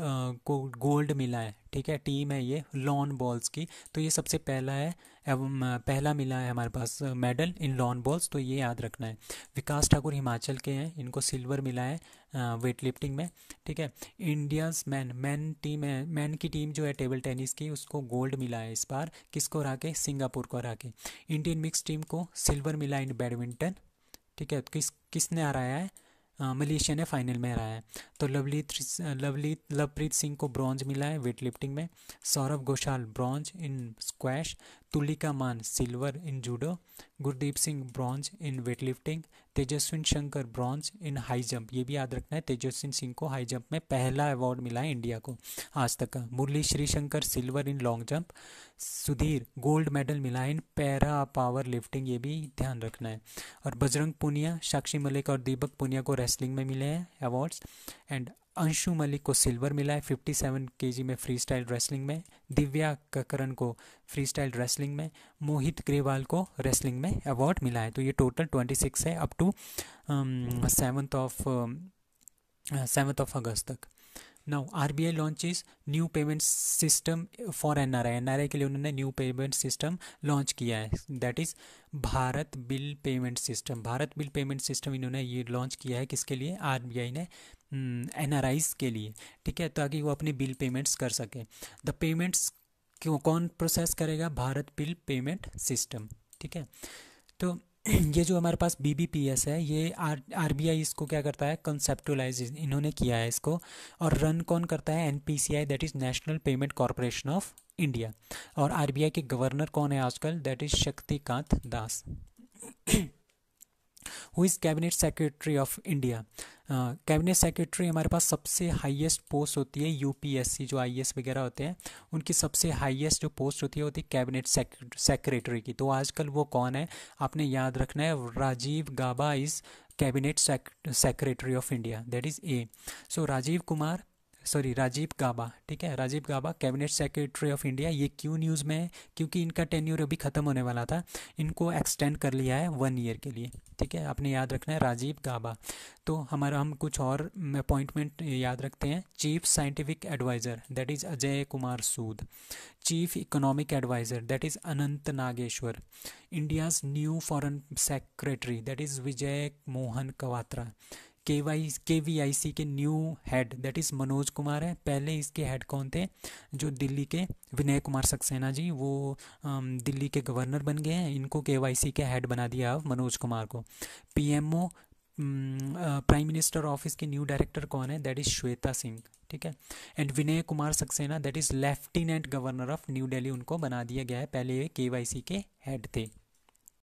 को गोल्ड मिला है ठीक है टीम है ये लॉन बॉल्स की तो ये सबसे पहला है एवं पहला मिला है हमारे पास मेडल इन लॉन बॉल्स तो ये याद रखना है विकास ठाकुर हिमाचल के हैं इनको सिल्वर मिला है वेट लिफ्टिंग में ठीक है इंडियाज मैन मैन टीम है मैन की टीम जो है टेबल टेनिस की उसको गोल्ड मिला है इस बार किसको हरा के सिंगापुर को हरा के इंडियन मिक्स टीम को सिल्वर मिला इन बैडमिंटन ठीक है किस किसने हराया है मलेशिया ने फाइनल में हराया है तो लवली लवली लवप्रीत सिंह को ब्रॉन्ज मिला है वेट लिफ्टिंग में Saurav Ghosal bronze in squash Tulika Maan silver in judo Gurdeep Singh bronze in weightlifting Tejaswin Shankar bronze in high jump ये भी याद रखना है तेजस्विन सिंह को हाई जंप में पहला अवार्ड मिला है इंडिया को आज तक का Murali Sreeshankar silver in long jump Sudhir gold medal मिला है इन पैरा पावर लिफ्टिंग ये भी ध्यान रखना है और बजरंग पुनिया साक्षी मलिक और दीपक पुनिया को रेसलिंग में मिले हैं अवार्ड्स एंड अंशु मलिक को सिल्वर मिला है 57 जी में फ्री स्टाइल रेसलिंग में दिव्या ककरन को फ्री स्टाइल रेसलिंग में मोहित ग्रेवाल को रेसलिंग में अवार्ड मिला है तो ये टोटल 26 है up to seventh of seventh of अगस्त तक now R B I launches new payment system for N R I N R I के लिए उन्होंने न्यू पेमेंट सिस्टम लॉन्च किया है that is Bharat bill payment system Bharat bill payment system इन्होंने ये लॉन्च किया है किसके लिए आर बी आई ने हम्म, एन आर आईज के लिए ठीक है ताकि वो अपने बिल पेमेंट्स कर सके द पेमेंट्स क्यों कौन प्रोसेस करेगा भारत बिल पेमेंट सिस्टम ठीक है तो ये जो हमारे पास बी बी पी एस है ये आर आर बी आई इसको क्या करता है कंसेप्टुलाइज इन्होंने किया है इसको और रन कौन करता है N P C I that is national payment corporation of India और आर बी आई के गवर्नर कौन है आजकल that is Shaktikanta Das who is cabinet secretary of India cabinet secretary हमारे पास सबसे हाईएस्ट पोस्ट होती है यूपीएससी जो आईएएस e वगैरह होते हैं उनकी सबसे हाईएस्ट जो पोस्ट होती है होती है कैबिनेट सेक्रेटरी की तो आजकल वो कौन है आपने याद रखना है Rajiv Gauba is cabinet secretary of India that is a so Rajiv Kumar sorry Rajiv Gauba ठीक है Rajiv Gauba cabinet secretary of India ये क्यों न्यूज़ में है क्योंकि इनका टेन्यूर अभी ख़त्म होने वाला था इनको एक्सटेंड कर लिया है वन ईयर के लिए ठीक है आपने याद रखना है राजीव गाबा तो हमारा हम कुछ और अपॉइंटमेंट याद रखते हैं chief scientific adviser that is Ajay Kumar Sood chief economic adviser that is Anantha Nageswaran India's new foreign secretary that is Vijay Mohan Kwatra K Y K V I C के new head that is Manoj Kumar है पहले इसके हेड कौन थे जो दिल्ली के विनय कुमार सक्सेना जी वो दिल्ली के गवर्नर बन गए हैं इनको के वाई सी के हेड बना दिया अब मनोज कुमार को P M O prime minister office के न्यू डायरेक्टर कौन है दैट इज़ श्वेता सिंह ठीक है and Vinay Kumar Saxena that is lieutenant governor of new Delhi उनको बना दिया गया है पहले ये के वाई सी के हेड थे